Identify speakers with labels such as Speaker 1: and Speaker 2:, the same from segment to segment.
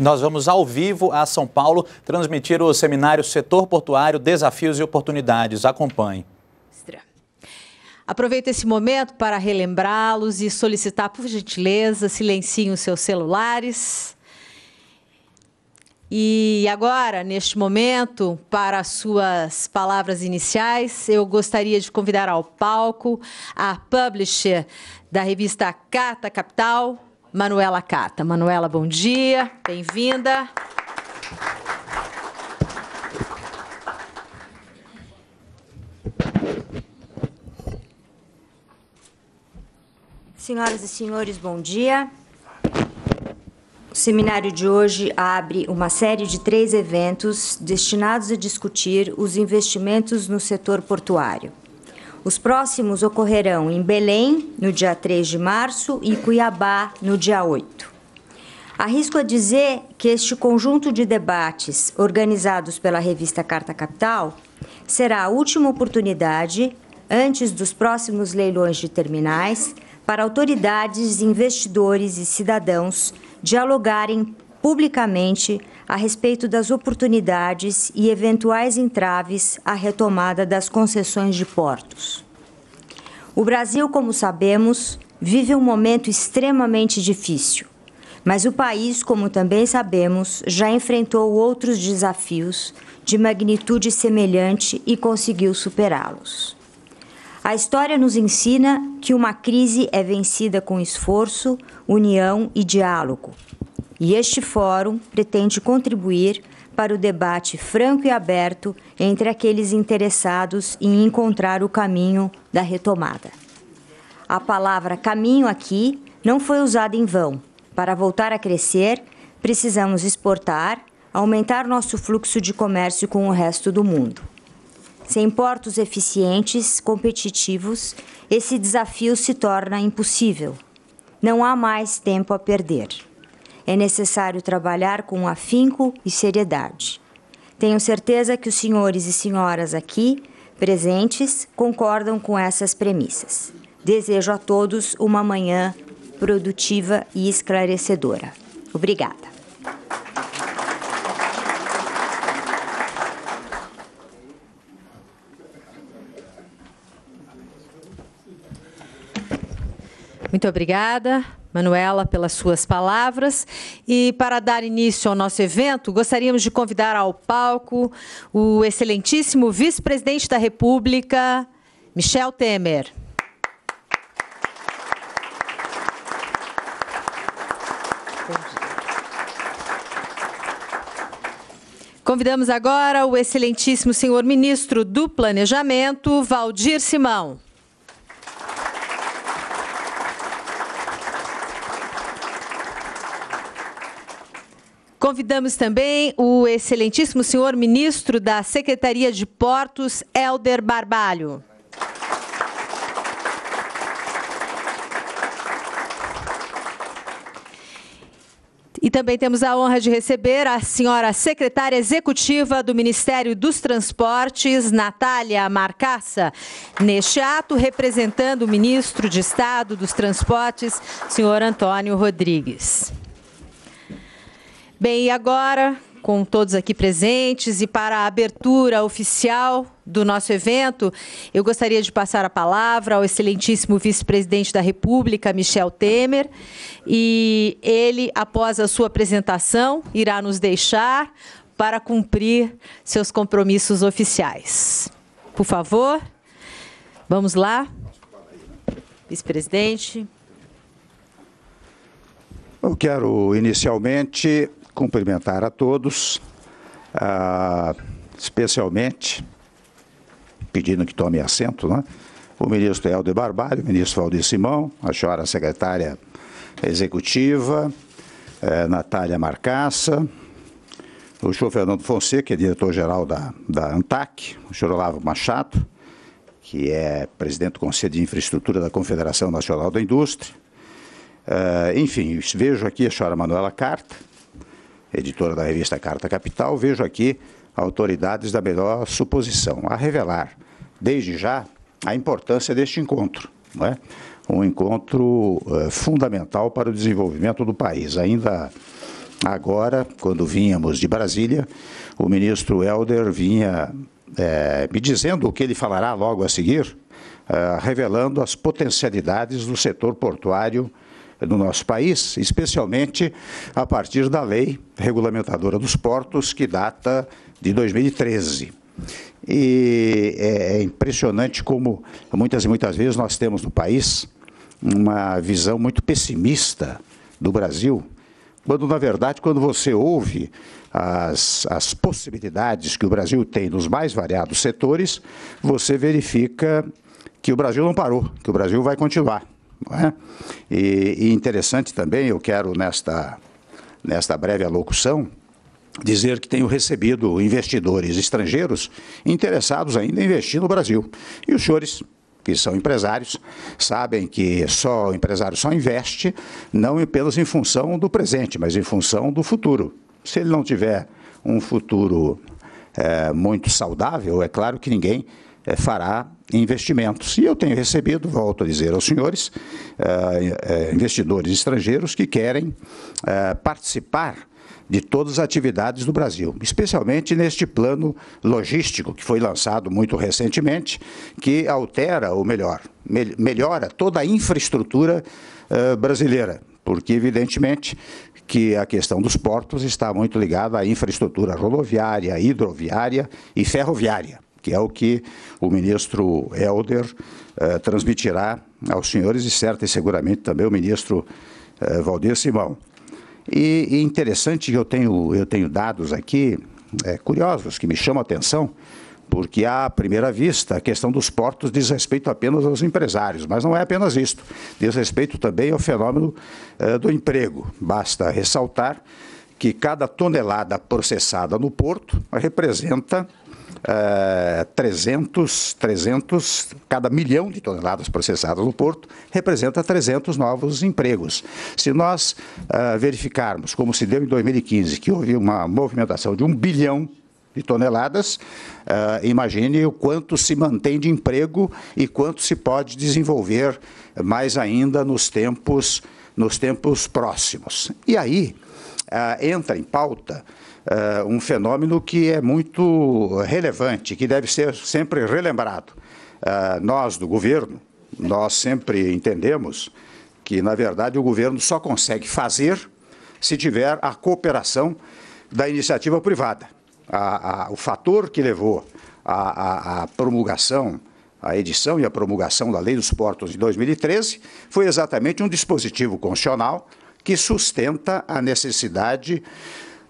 Speaker 1: Nós vamos ao vivo a São Paulo transmitir o seminário Setor Portuário Desafios e Oportunidades. Acompanhe.
Speaker 2: Aproveito esse momento para relembrá-los e solicitar, por gentileza, silenciem os seus celulares. E agora, neste momento, para suas palavras iniciais, eu gostaria de convidar ao palco a publisher da revista Carta Capital, Manuela Cata. Manuela, bom dia, bem-vinda.
Speaker 3: Senhoras e senhores, bom dia. O seminário de hoje abre uma série de três eventos destinados a discutir os investimentos no setor portuário. Os próximos ocorrerão em Belém, no dia 3 de março, e Cuiabá, no dia 8. Arrisco a dizer que este conjunto de debates organizados pela revista Carta Capital será a última oportunidade, antes dos próximos leilões de terminais, para autoridades, investidores e cidadãos dialogarem publicamente a respeito das oportunidades e eventuais entraves à retomada das concessões de portos. O Brasil, como sabemos, vive um momento extremamente difícil, mas o país, como também sabemos, já enfrentou outros desafios de magnitude semelhante e conseguiu superá-los. A história nos ensina que uma crise é vencida com esforço, união e diálogo, e este fórum pretende contribuir para o debate franco e aberto entre aqueles interessados em encontrar o caminho da retomada. A palavra caminho aqui não foi usada em vão. Para voltar a crescer, precisamos exportar, aumentar nosso fluxo de comércio com o resto do mundo. Sem portos eficientes, competitivos, esse desafio se torna impossível. Não há mais tempo a perder. É necessário trabalhar com afinco e seriedade. Tenho certeza que os senhores e senhoras aqui presentes concordam com essas premissas. Desejo a todos uma manhã produtiva e esclarecedora. Obrigada.
Speaker 2: Muito obrigada. Manuela, pelas suas palavras. E para dar início ao nosso evento, gostaríamos de convidar ao palco o excelentíssimo vice-presidente da República, Michel Temer. Convidamos agora o excelentíssimo senhor ministro do Planejamento, Valdir Simão. Convidamos também o excelentíssimo senhor ministro da Secretaria de Portos, Helder Barbalho. E também temos a honra de receber a senhora secretária executiva do Ministério dos Transportes, Natália Marcaça. Neste ato, representando o ministro de Estado dos Transportes, senhor Antônio Rodrigues. Bem, e agora, com todos aqui presentes e para a abertura oficial do nosso evento, eu gostaria de passar a palavra ao excelentíssimo vice-presidente da República, Michel Temer, e ele, após a sua apresentação, irá nos deixar para cumprir seus compromissos oficiais. Por favor, vamos lá. Vice-presidente.
Speaker 4: Eu quero inicialmente cumprimentar a todos, ah, especialmente pedindo que tome assento, né? o ministro Helder Barbalho, o ministro Valdir Simão, a senhora secretária executiva, eh, Natália Marcaça, o senhor Fernando Fonseca, que é diretor-geral da, da ANTAC, o senhor Olavo Machado, que é presidente do Conselho de Infraestrutura da Confederação Nacional da Indústria. Uh, enfim, vejo aqui a senhora Manuela Carta, editora da revista Carta Capital, vejo aqui autoridades da melhor suposição a revelar, desde já, a importância deste encontro. Não é? Um encontro é, fundamental para o desenvolvimento do país. Ainda agora, quando vínhamos de Brasília, o ministro Helder vinha é, me dizendo o que ele falará logo a seguir, é, revelando as potencialidades do setor portuário no nosso país, especialmente a partir da lei regulamentadora dos portos, que data de 2013. E é, é impressionante como muitas e muitas vezes nós temos no país uma visão muito pessimista do Brasil, quando na verdade, quando você ouve as, as possibilidades que o Brasil tem nos mais variados setores, você verifica que o Brasil não parou, que o Brasil vai continuar. É? E, e, interessante também, eu quero nesta, nesta breve alocução dizer que tenho recebido investidores estrangeiros interessados ainda em investir no Brasil. E os senhores que são empresários, sabem que só o empresário só investe não apenas em função do presente, mas em função do futuro. Se ele não tiver um futuro é, muito saudável, é claro que ninguém é, fará investimentos. E eu tenho recebido, volto a dizer aos senhores, é, investidores estrangeiros que querem participar de todas as atividades do Brasil, especialmente neste plano logístico que foi lançado muito recentemente, que altera, ou melhor, melhora toda a infraestrutura uh, brasileira, porque evidentemente que a questão dos portos está muito ligada à infraestrutura rodoviária, hidroviária e ferroviária que é o que o ministro Helder eh, transmitirá aos senhores e certa e seguramente também o ministro eh, Valdir Simão. E, e interessante que eu tenho, eu tenho dados aqui eh, curiosos que me chamam a atenção, porque à primeira vista a questão dos portos diz respeito apenas aos empresários, mas não é apenas isto, diz respeito também ao fenômeno eh, do emprego. Basta ressaltar que cada tonelada processada no porto representa é, 300, 300, cada milhão de toneladas processadas no porto representa 300 novos empregos. Se nós é, verificarmos, como se deu em 2015, que houve uma movimentação de um bilhão de toneladas, uh, imagine o quanto se mantém de emprego e quanto se pode desenvolver mais ainda nos tempos, nos tempos próximos. E aí uh, entra em pauta uh, um fenômeno que é muito relevante, que deve ser sempre relembrado. Uh, nós, do governo, nós sempre entendemos que, na verdade, o governo só consegue fazer se tiver a cooperação da iniciativa privada. A, a, o fator que levou à promulgação à edição e à promulgação da Lei dos Portos de 2013 foi exatamente um dispositivo constitucional que sustenta a necessidade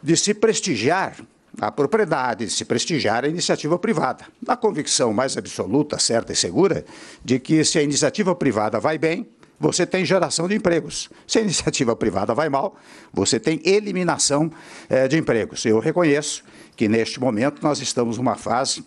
Speaker 4: de se prestigiar a propriedade, de se prestigiar a iniciativa privada. A convicção mais absoluta, certa e segura de que se a iniciativa privada vai bem, você tem geração de empregos. Se a iniciativa privada vai mal, você tem eliminação eh, de empregos. Eu reconheço que neste momento nós estamos numa fase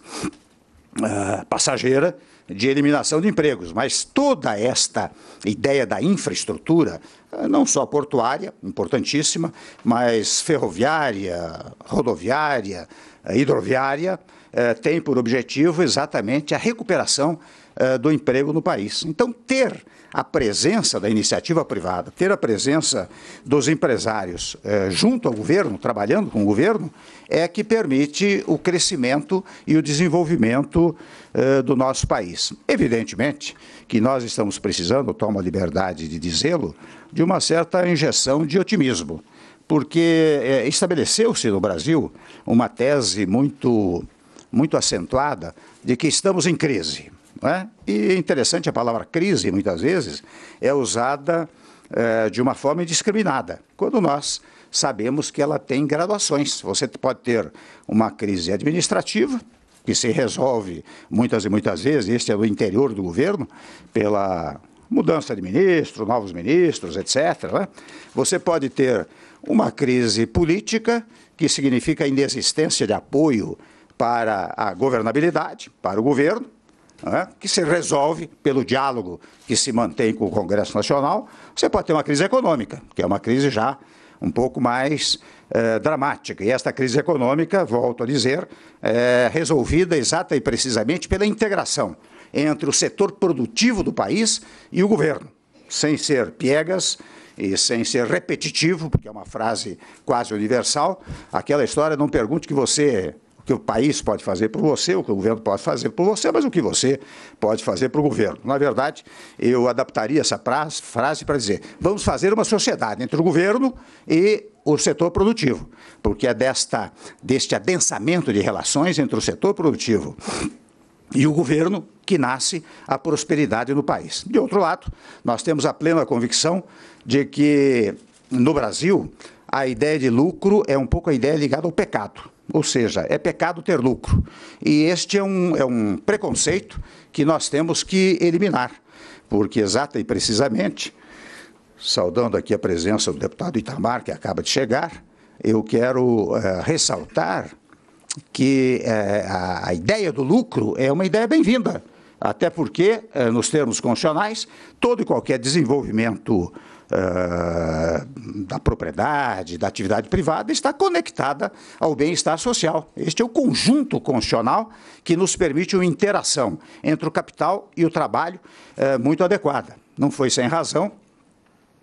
Speaker 4: ah, passageira de eliminação de empregos, mas toda esta ideia da infraestrutura eh, não só portuária, importantíssima, mas ferroviária, rodoviária, eh, hidroviária, eh, tem por objetivo exatamente a recuperação eh, do emprego no país. Então, ter a presença da iniciativa privada, ter a presença dos empresários eh, junto ao governo, trabalhando com o governo, é que permite o crescimento e o desenvolvimento eh, do nosso país. Evidentemente que nós estamos precisando, tomo a liberdade de dizê-lo, de uma certa injeção de otimismo porque estabeleceu-se no Brasil uma tese muito, muito acentuada de que estamos em crise. Né? E é interessante, a palavra crise, muitas vezes, é usada é, de uma forma indiscriminada, quando nós sabemos que ela tem graduações. Você pode ter uma crise administrativa, que se resolve muitas e muitas vezes, este é o interior do governo, pela mudança de ministro, novos ministros, etc. Né? Você pode ter uma crise política, que significa a inexistência de apoio para a governabilidade, para o governo, né, que se resolve pelo diálogo que se mantém com o Congresso Nacional, você pode ter uma crise econômica, que é uma crise já um pouco mais eh, dramática. E esta crise econômica, volto a dizer, é resolvida exata e precisamente pela integração entre o setor produtivo do país e o governo, sem ser piegas e sem ser repetitivo, porque é uma frase quase universal, aquela história, não pergunte que você o que o país pode fazer por você, o que o governo pode fazer por você, mas o que você pode fazer para o governo. Na verdade, eu adaptaria essa frase para dizer: vamos fazer uma sociedade entre o governo e o setor produtivo, porque é desta, deste adensamento de relações entre o setor produtivo e o governo que nasce a prosperidade no país. De outro lado, nós temos a plena convicção de que no Brasil a ideia de lucro é um pouco a ideia ligada ao pecado. Ou seja, é pecado ter lucro. E este é um, é um preconceito que nós temos que eliminar, porque exata e precisamente, saudando aqui a presença do deputado Itamar, que acaba de chegar, eu quero é, ressaltar que é, a, a ideia do lucro é uma ideia bem-vinda, até porque, eh, nos termos constitucionais, todo e qualquer desenvolvimento eh, da propriedade, da atividade privada, está conectada ao bem-estar social. Este é o conjunto constitucional que nos permite uma interação entre o capital e o trabalho eh, muito adequada. Não foi sem razão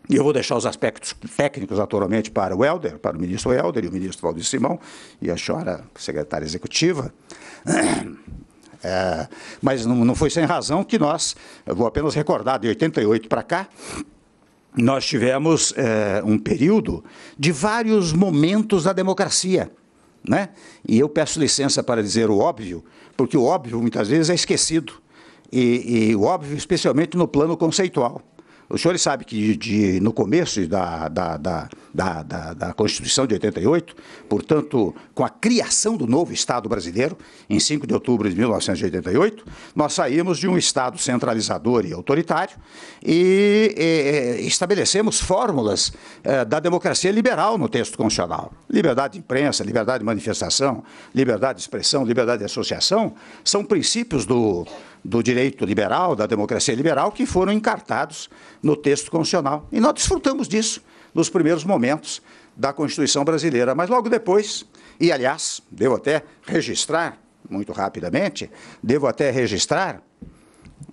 Speaker 4: e eu vou deixar os aspectos técnicos, naturalmente, para o Helder, para o ministro Helder e o ministro Valdir Simão, e a senhora secretária executiva. É, mas não, não foi sem razão que nós, eu vou apenas recordar, de 88 para cá, nós tivemos é, um período de vários momentos da democracia. Né? E eu peço licença para dizer o óbvio, porque o óbvio muitas vezes é esquecido. E, e o óbvio, especialmente no plano conceitual. Os senhores sabem que de, no começo da, da, da, da, da Constituição de 88, portanto, com a criação do novo Estado brasileiro, em 5 de outubro de 1988, nós saímos de um Estado centralizador e autoritário e, e estabelecemos fórmulas eh, da democracia liberal no texto constitucional. Liberdade de imprensa, liberdade de manifestação, liberdade de expressão, liberdade de associação, são princípios do, do direito liberal, da democracia liberal, que foram encartados no texto constitucional. E nós desfrutamos disso nos primeiros momentos da Constituição brasileira. Mas logo depois, e aliás, devo até registrar, muito rapidamente, devo até registrar,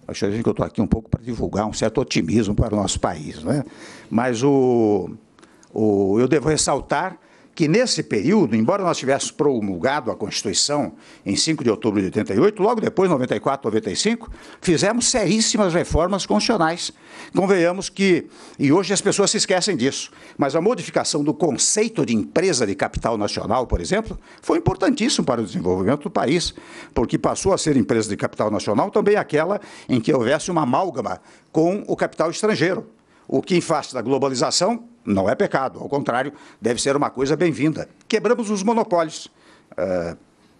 Speaker 4: acho que eu estou aqui um pouco para divulgar um certo otimismo para o nosso país, né? mas o, o, eu devo ressaltar que nesse período, embora nós tivéssemos promulgado a Constituição em 5 de outubro de 88, logo depois, 94, 95, fizemos seríssimas reformas constitucionais. Convenhamos que, e hoje as pessoas se esquecem disso, mas a modificação do conceito de empresa de capital nacional, por exemplo, foi importantíssimo para o desenvolvimento do país, porque passou a ser empresa de capital nacional também aquela em que houvesse uma amálgama com o capital estrangeiro. O que, em face da globalização, não é pecado, ao contrário, deve ser uma coisa bem-vinda. Quebramos os monopólios, uh, eh,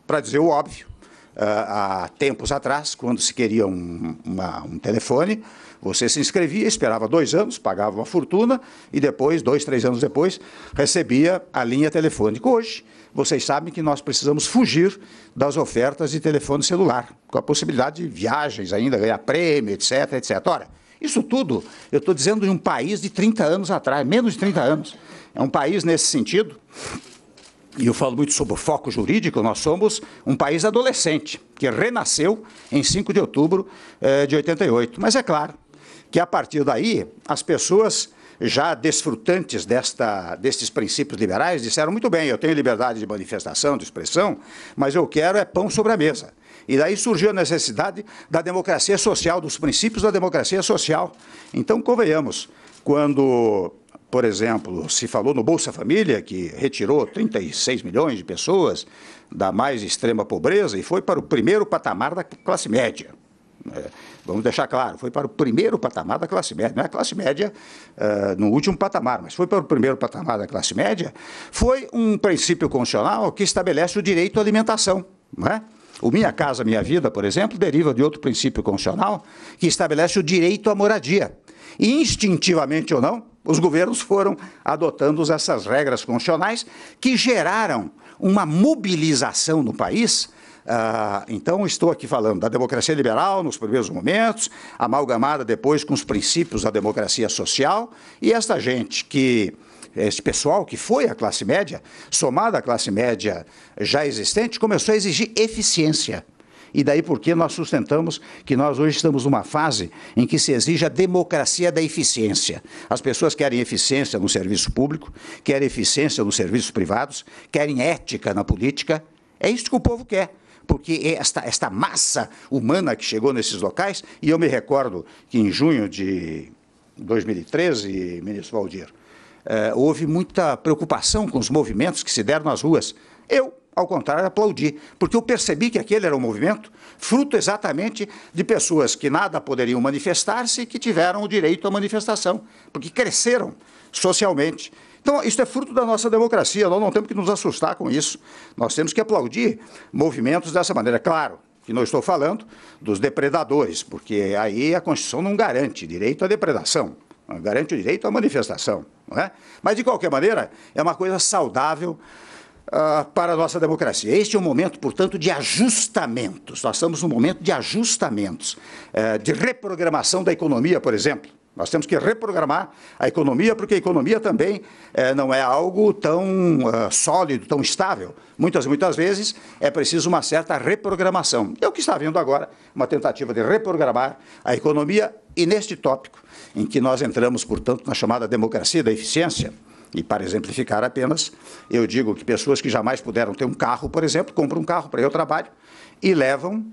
Speaker 4: para dizer o óbvio. Uh, há tempos atrás, quando se queria um, uma, um telefone, você se inscrevia, esperava dois anos, pagava uma fortuna e depois, dois, três anos depois, recebia a linha telefônica. Hoje, vocês sabem que nós precisamos fugir das ofertas de telefone celular, com a possibilidade de viagens ainda, ganhar prêmio, etc, etc. Ora, isso tudo, eu estou dizendo de um país de 30 anos atrás, menos de 30 anos. É um país nesse sentido, e eu falo muito sobre o foco jurídico, nós somos um país adolescente, que renasceu em 5 de outubro eh, de 88. Mas é claro que, a partir daí, as pessoas já desfrutantes desta, destes princípios liberais, disseram muito bem, eu tenho liberdade de manifestação, de expressão, mas eu quero é pão sobre a mesa. E daí surgiu a necessidade da democracia social, dos princípios da democracia social. Então, convenhamos, quando por exemplo, se falou no Bolsa Família, que retirou 36 milhões de pessoas da mais extrema pobreza e foi para o primeiro patamar da classe média. Né? vamos deixar claro, foi para o primeiro patamar da classe média, não é a classe média uh, no último patamar, mas foi para o primeiro patamar da classe média. Foi um princípio constitucional que estabelece o direito à alimentação. Não é? O Minha Casa Minha Vida, por exemplo, deriva de outro princípio constitucional que estabelece o direito à moradia. E, instintivamente ou não, os governos foram adotando essas regras constitucionais que geraram uma mobilização no país ah, então, estou aqui falando da democracia liberal nos primeiros momentos, amalgamada depois com os princípios da democracia social, e esta gente que esse pessoal que foi a classe média, somada à classe média já existente, começou a exigir eficiência. E daí porque nós sustentamos que nós hoje estamos numa fase em que se exige a democracia da eficiência. As pessoas querem eficiência no serviço público, querem eficiência nos serviços privados, querem ética na política. É isso que o povo quer porque é esta, esta massa humana que chegou nesses locais, e eu me recordo que em junho de 2013, ministro Valdir, uh, houve muita preocupação com os movimentos que se deram nas ruas. Eu, ao contrário, aplaudi, porque eu percebi que aquele era um movimento fruto exatamente de pessoas que nada poderiam manifestar-se e que tiveram o direito à manifestação, porque cresceram socialmente. Então, isso é fruto da nossa democracia, nós não temos que nos assustar com isso. Nós temos que aplaudir movimentos dessa maneira. Claro, que não estou falando dos depredadores, porque aí a Constituição não garante direito à depredação garante o direito à manifestação. Não é? Mas, de qualquer maneira, é uma coisa saudável uh, para a nossa democracia. Este é um momento, portanto, de ajustamentos. Nós estamos num momento de ajustamentos, uh, de reprogramação da economia, por exemplo. Nós temos que reprogramar a economia, porque a economia também é, não é algo tão uh, sólido, tão estável. Muitas, muitas vezes é preciso uma certa reprogramação. É o que está havendo agora, uma tentativa de reprogramar a economia, e neste tópico em que nós entramos, portanto, na chamada democracia da eficiência. E para exemplificar apenas, eu digo que pessoas que jamais puderam ter um carro, por exemplo, compram um carro para eu trabalho e levam.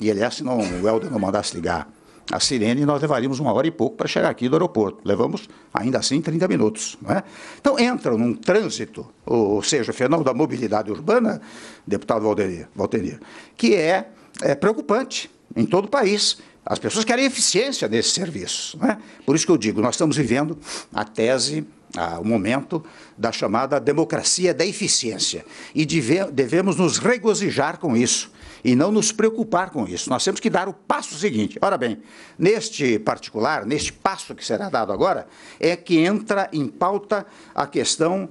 Speaker 4: E aliás, se não, o Helder não mandasse ligar a sirene, nós levaríamos uma hora e pouco para chegar aqui do aeroporto. Levamos, ainda assim, 30 minutos. Não é? Então, entram num trânsito, ou seja, o fenômeno da mobilidade urbana, deputado Valderir, Valtenir, que é, é preocupante em todo o país. As pessoas querem eficiência nesse serviço. Né? Por isso que eu digo, nós estamos vivendo a tese, a, o momento da chamada democracia da eficiência. E deve, devemos nos regozijar com isso e não nos preocupar com isso. Nós temos que dar o passo seguinte. Ora bem, neste particular, neste passo que será dado agora, é que entra em pauta a questão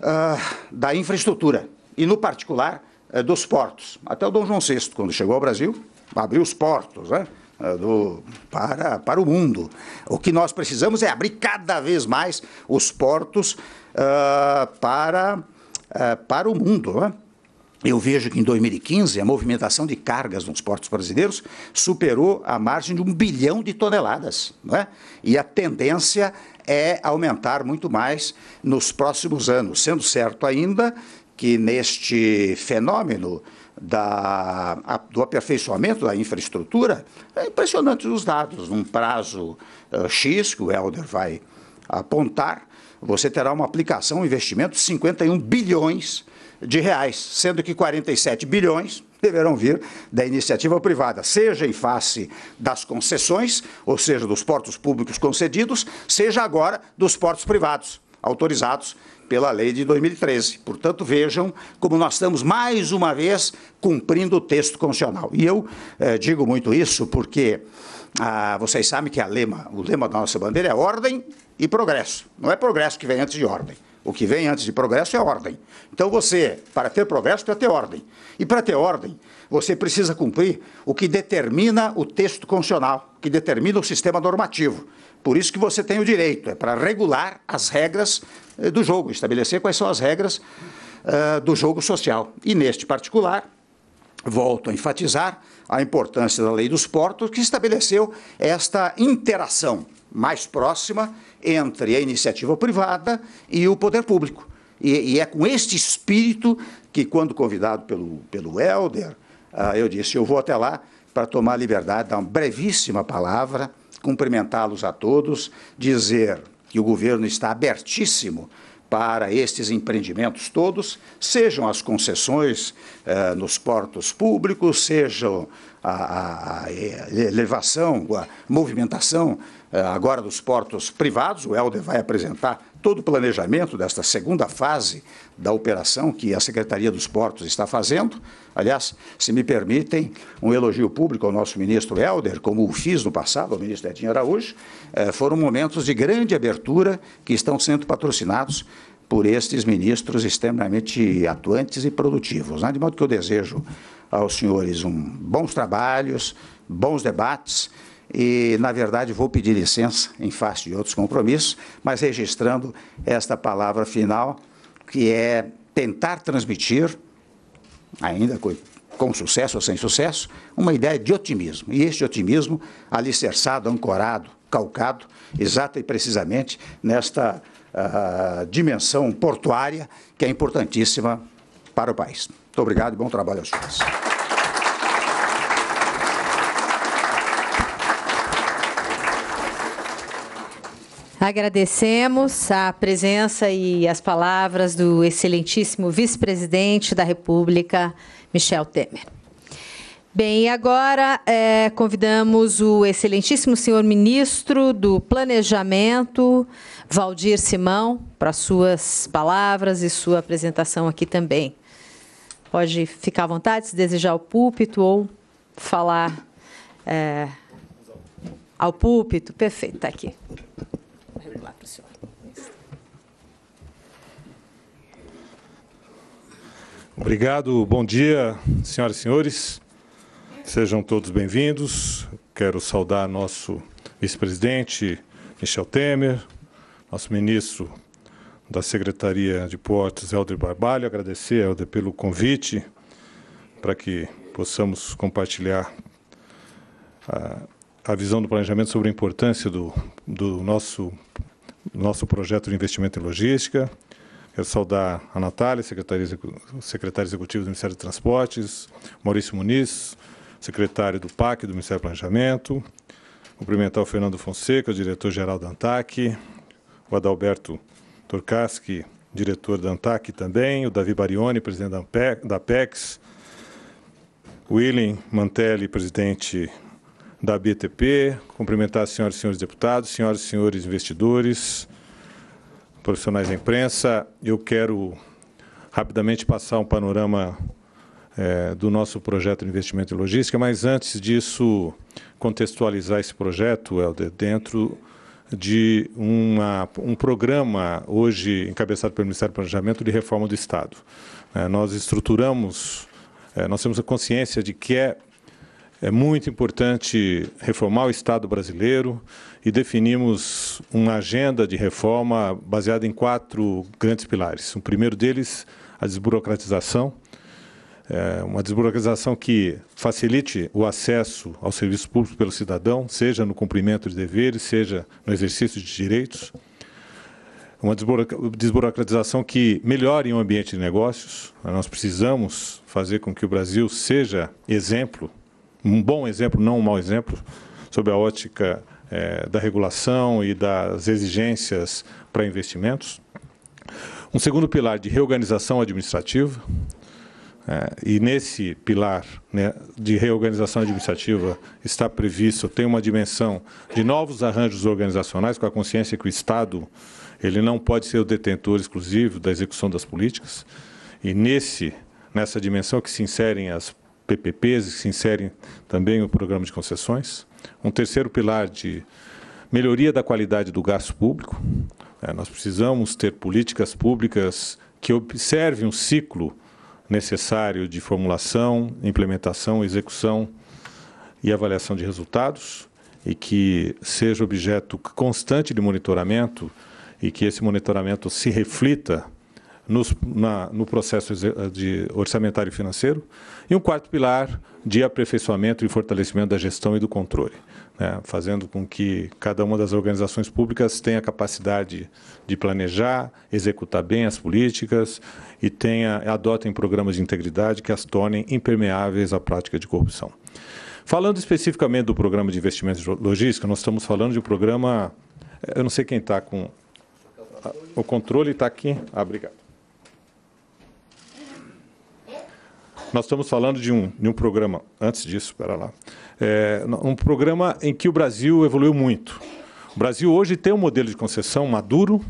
Speaker 4: uh, da infraestrutura. E, no particular, uh, dos portos. Até o Dom João VI, quando chegou ao Brasil, abriu os portos, né? Ah, do, para, para o mundo. O que nós precisamos é abrir cada vez mais os portos uh, para, uh, para o mundo. Né? Eu vejo que em 2015 a movimentação de cargas nos portos brasileiros superou a margem de um bilhão de toneladas. né? E a tendência é aumentar muito mais nos próximos anos, sendo certo ainda que neste fenômeno da, a, do aperfeiçoamento da infraestrutura, é impressionante os dados. Num prazo uh, X, que o Helder vai apontar, você terá uma aplicação, um investimento de 51 bilhões de reais, sendo que 47 bilhões deverão vir da iniciativa privada, seja em face das concessões, ou seja, dos portos públicos concedidos, seja agora dos portos privados autorizados pela lei de 2013. Portanto, vejam como nós estamos, mais uma vez, cumprindo o texto constitucional. E eu eh, digo muito isso porque ah, vocês sabem que a lema, o lema da nossa bandeira é ordem e progresso. Não é progresso que vem antes de ordem. O que vem antes de progresso é ordem. Então você, para ter progresso, precisa ter ordem. E para ter ordem, você precisa cumprir o que determina o texto constitucional, que determina o sistema normativo. Por isso que você tem o direito, é para regular as regras eh, do jogo, estabelecer quais são as regras uh, do jogo social. E neste particular, volto a enfatizar a importância da lei dos portos, que estabeleceu esta interação mais próxima entre a iniciativa privada e o poder público. E, e é com este espírito que, quando convidado pelo, pelo Helder, uh, eu disse: eu vou até lá para tomar a liberdade, dar uma brevíssima palavra cumprimentá-los a todos, dizer que o governo está abertíssimo para estes empreendimentos todos, sejam as concessões eh, nos portos públicos, sejam a, a, eh, elevação, a movimentação eh, agora dos portos privados, o Helder vai apresentar todo o planejamento desta segunda fase da operação que a Secretaria dos Portos está fazendo. Aliás, se me permitem, um elogio público ao nosso ministro Helder, como o fiz no passado, ao ministro Edinho Araújo, é, foram momentos de grande abertura que estão sendo patrocinados por estes ministros extremamente atuantes e produtivos. Né? De modo que eu desejo aos senhores um, bons trabalhos, bons debates e, na verdade, vou pedir licença em face de outros compromissos, mas registrando esta palavra final, que é tentar transmitir, ainda com, com sucesso ou sem sucesso, uma ideia de otimismo. E este otimismo alicerçado, ancorado, calcado, exata e precisamente nesta uh, dimensão portuária que é importantíssima para o país. Muito obrigado e bom trabalho aos senhores.
Speaker 2: Agradecemos a presença e as palavras do excelentíssimo vice-presidente da República, Michel Temer. Bem, e agora é, convidamos o excelentíssimo senhor ministro do Planejamento, Valdir Simão, para suas palavras e sua apresentação aqui também. Pode ficar à vontade, se desejar o púlpito ou falar é, ao púlpito. Perfeito, está aqui lá para o senhor.
Speaker 5: Obrigado, bom dia, senhoras e senhores. Sejam todos bem-vindos. Quero saudar nosso vice-presidente Michel Temer, nosso ministro da Secretaria de Portos, Helder Barbalho. Agradecer, Helder, pelo convite para que possamos compartilhar a ah, a visão do planejamento sobre a importância do, do nosso, nosso projeto de investimento em logística. Quero saudar a Natália, secretária, secretária executiva do Ministério de Transportes, Maurício Muniz, secretário do PAC, do Ministério do Planejamento, cumprimentar o Fernando Fonseca, diretor-geral da ANTAC, o Adalberto Torcaski, diretor da ANTAC também, o Davi Barioni, presidente da, Apex, da William Mantelli, presidente da BTP, cumprimentar as senhoras e senhores deputados, senhoras e senhores investidores, profissionais da imprensa. Eu quero rapidamente passar um panorama é, do nosso projeto de investimento em logística, mas antes disso, contextualizar esse projeto, Helder, dentro de uma, um programa hoje encabeçado pelo Ministério do Planejamento de reforma do Estado. É, nós estruturamos, é, nós temos a consciência de que é é muito importante reformar o Estado brasileiro e definimos uma agenda de reforma baseada em quatro grandes pilares. O primeiro deles, a desburocratização. É uma desburocratização que facilite o acesso ao serviço público pelo cidadão, seja no cumprimento de deveres, seja no exercício de direitos. Uma desburocratização que melhore o ambiente de negócios. Nós precisamos fazer com que o Brasil seja exemplo um bom exemplo, não um mau exemplo, sob a ótica é, da regulação e das exigências para investimentos. Um segundo pilar de reorganização administrativa, é, e nesse pilar né, de reorganização administrativa está previsto, tem uma dimensão de novos arranjos organizacionais, com a consciência que o Estado ele não pode ser o detentor exclusivo da execução das políticas, e nesse, nessa dimensão que se inserem as PPPs, que se inserem também o programa de concessões. Um terceiro pilar de melhoria da qualidade do gasto público. É, nós precisamos ter políticas públicas que observem um ciclo necessário de formulação, implementação, execução e avaliação de resultados e que seja objeto constante de monitoramento e que esse monitoramento se reflita nos, na, no processo eh, de orçamentário financeiro, e um quarto pilar de aperfeiçoamento e fortalecimento da gestão e do controle, né, fazendo com que cada uma das organizações públicas tenha capacidade de planejar, executar bem as políticas e tenha, adotem programas de integridade que as tornem impermeáveis à prática de corrupção. Falando especificamente do programa de investimentos de logística, nós estamos falando de um programa, eh, eu não sei quem está com... O controle está aqui. Ah, obrigado. Nós estamos falando de um, de um programa, antes disso, espera lá, é, um programa em que o Brasil evoluiu muito. O Brasil hoje tem um modelo de concessão maduro,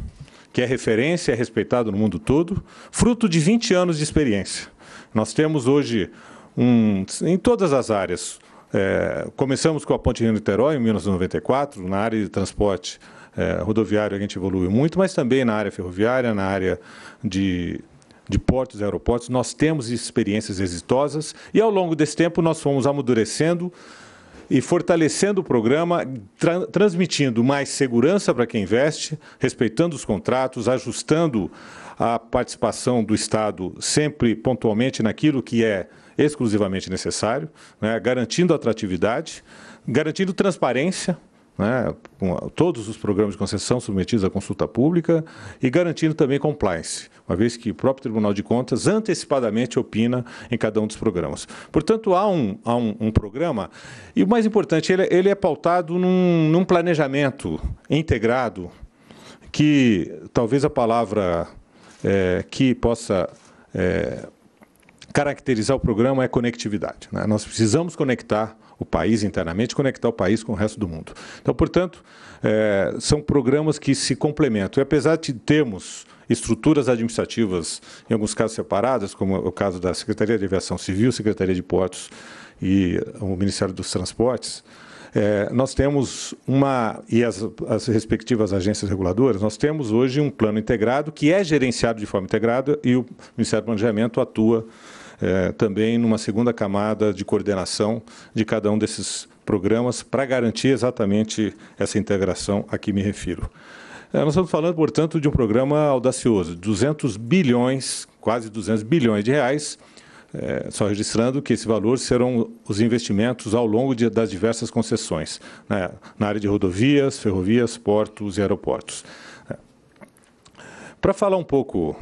Speaker 5: que é referência, é respeitado no mundo todo, fruto de 20 anos de experiência. Nós temos hoje, um, em todas as áreas, é, começamos com a Ponte Rio-Niterói, em 1994, na área de transporte é, rodoviário a gente evoluiu muito, mas também na área ferroviária, na área de de portos e aeroportos, nós temos experiências exitosas e ao longo desse tempo nós fomos amadurecendo e fortalecendo o programa, tra transmitindo mais segurança para quem investe, respeitando os contratos, ajustando a participação do Estado sempre pontualmente naquilo que é exclusivamente necessário, né, garantindo atratividade, garantindo transparência, né, todos os programas de concessão submetidos à consulta pública e garantindo também compliance, uma vez que o próprio Tribunal de Contas antecipadamente opina em cada um dos programas. Portanto, há um, há um, um programa, e o mais importante, ele, é, ele é pautado num, num planejamento integrado, que talvez a palavra é, que possa. É, caracterizar o programa é conectividade. Né? Nós precisamos conectar o país internamente, conectar o país com o resto do mundo. Então, portanto, é, são programas que se complementam. E apesar de termos estruturas administrativas, em alguns casos separadas, como é o caso da Secretaria de Aviação Civil, Secretaria de Portos e o Ministério dos Transportes, é, nós temos uma, e as, as, respectivas agências reguladoras, nós temos hoje um plano integrado que é gerenciado de forma integrada e o Ministério do Planejamento atua é, também numa segunda camada de coordenação de cada um desses programas para garantir exatamente essa integração a que me refiro. É, nós estamos falando, portanto, de um programa audacioso, 200 bilhões, quase 200 bilhões de reais, é, só registrando que esse valor serão os investimentos ao longo de, das diversas concessões, né, na área de rodovias, ferrovias, portos e aeroportos. É. Para falar um pouco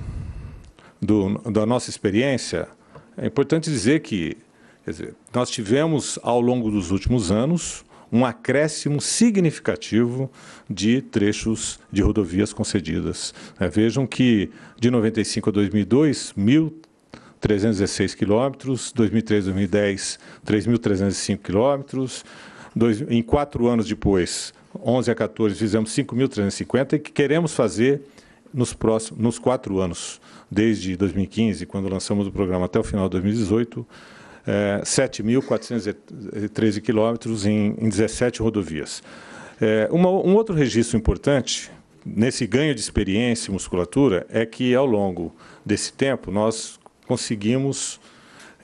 Speaker 5: do, da nossa experiência, é importante dizer que dizer, nós tivemos, ao longo dos últimos anos, um acréscimo significativo de trechos de rodovias concedidas. É, vejam que de 95 a 2002, 1.316 quilômetros, 2003 a 2010, 3.305 quilômetros, em quatro anos depois, 11 a 14, fizemos 5.350 e que queremos fazer nos, próximos, nos quatro anos desde 2015, quando lançamos o programa, até o final de 2018, é, 7.413 quilômetros em, em 17 rodovias. É, uma, um outro registro importante nesse ganho de experiência e musculatura é que, ao longo desse tempo, nós conseguimos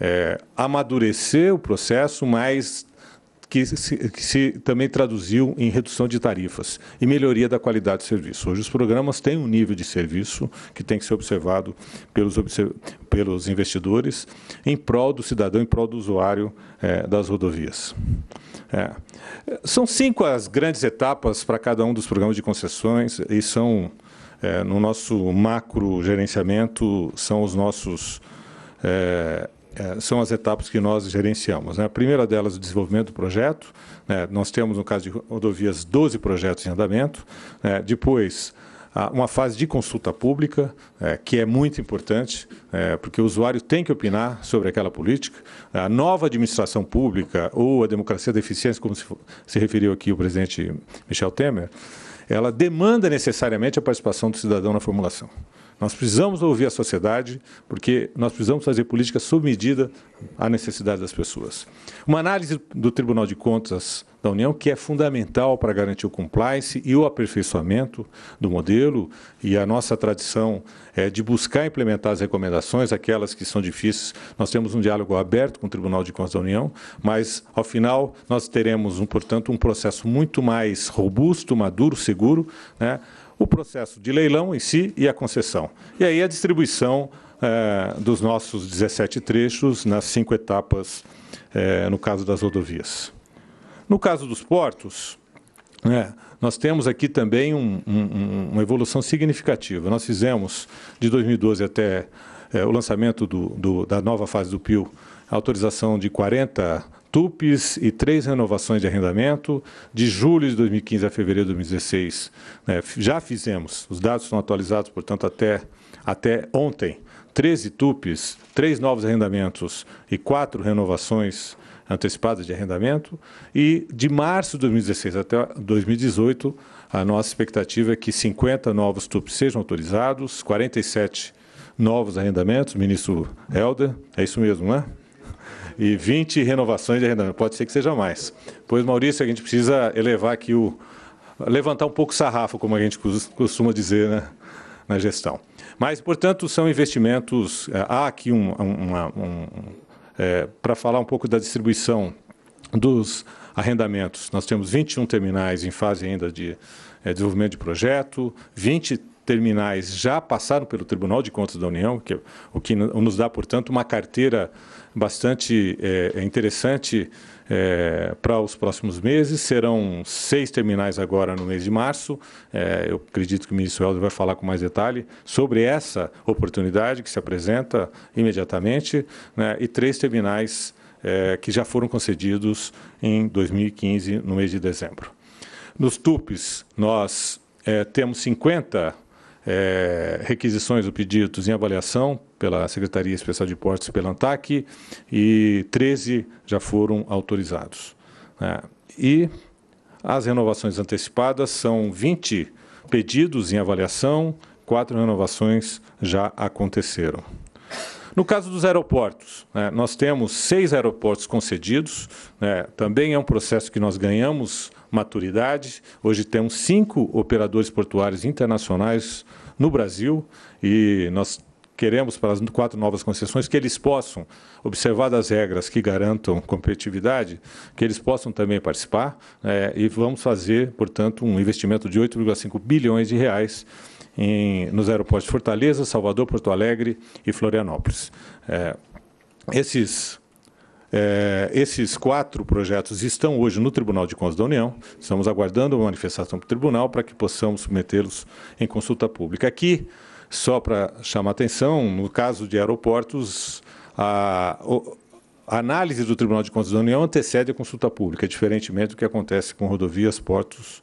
Speaker 5: é, amadurecer o processo, mas que se, que se também traduziu em redução de tarifas e melhoria da qualidade de serviço. Hoje os programas têm um nível de serviço que tem que ser observado pelos, pelos investidores em prol do cidadão, em prol do usuário é, das rodovias. É. São cinco as grandes etapas para cada um dos programas de concessões e são, é, no nosso macro gerenciamento, são os nossos é, é, são as etapas que nós gerenciamos. Né? A primeira delas, o desenvolvimento do projeto. Né? Nós temos, no caso de rodovias, 12 projetos em andamento. Né? Depois, uma fase de consulta pública, é, que é muito importante, é, porque o usuário tem que opinar sobre aquela política. A nova administração pública, ou a democracia da eficiência, como se, se referiu aqui o presidente Michel Temer, ela demanda necessariamente a participação do cidadão na formulação. Nós precisamos ouvir a sociedade, porque nós precisamos fazer política sob medida à necessidade das pessoas. Uma análise do Tribunal de Contas da União, que é fundamental para garantir o compliance e o aperfeiçoamento do modelo, e a nossa tradição é de buscar implementar as recomendações, aquelas que são difíceis. Nós temos um diálogo aberto com o Tribunal de Contas da União, mas, ao final, nós teremos, um, portanto, um processo muito mais robusto, maduro, seguro, né? o processo de leilão em si e a concessão. E aí a distribuição eh, dos nossos 17 trechos nas cinco etapas, eh, no caso das rodovias. No caso dos portos, né, nós temos aqui também um, um, uma evolução significativa. Nós fizemos, de 2012 até eh, o lançamento do, do, da nova fase do PIO, autorização de 40 TUPES e três renovações de arrendamento, de julho de 2015 a fevereiro de 2016. Né, já fizemos, os dados estão atualizados, portanto, até, até ontem, 13 TUPES, três novos arrendamentos e quatro renovações antecipadas de arrendamento. E de março de 2016 até 2018, a nossa expectativa é que 50 novos TUPES sejam autorizados, 47 novos arrendamentos, ministro Helder, é isso mesmo, não é? e 20 renovações de arrendamento. Pode ser que seja mais. Pois, Maurício, a gente precisa elevar aqui o. levantar um pouco o sarrafo, como a gente costuma dizer né, na gestão. Mas, portanto, são investimentos. Eh, há aqui um. um, um é, Para falar um pouco da distribuição dos arrendamentos, nós temos 21 terminais em fase ainda de é, desenvolvimento de projeto, 20 terminais já passaram pelo Tribunal de Contas da União, que, é o que nos dá, portanto, uma carteira bastante é, é, interessante é, para os próximos meses. Serão seis terminais agora no mês de março. É, eu acredito que o ministro Helder vai falar com mais detalhe sobre essa oportunidade que se apresenta imediatamente né, e três terminais é, que já foram concedidos em 2015, no mês de dezembro. Nos TUPs, nós é, temos 50 é, requisições ou pedidos em avaliação pela Secretaria Especial de Portos e pela ANTAC e 13 já foram autorizados. É, e as renovações antecipadas são 20 pedidos em avaliação, quatro renovações já aconteceram. No caso dos aeroportos, né, nós temos seis aeroportos concedidos, né, também é um processo que nós ganhamos maturidade. Hoje temos cinco operadores portuários internacionais no Brasil e nós queremos para as quatro novas concessões que eles possam, observar as regras que garantam competitividade, que eles possam também participar é, e vamos fazer, portanto, um investimento de 8,5 bilhões de reais em, nos aeroportos de Fortaleza, Salvador, Porto Alegre e Florianópolis. É, esses é, esses quatro projetos estão hoje no Tribunal de Contas da União. Estamos aguardando uma manifestação para o tribunal para que possamos submetê-los em consulta pública. Aqui, só para chamar atenção, no caso de aeroportos, a, a análise do Tribunal de Contas da União antecede a consulta pública, diferentemente do que acontece com rodovias, portos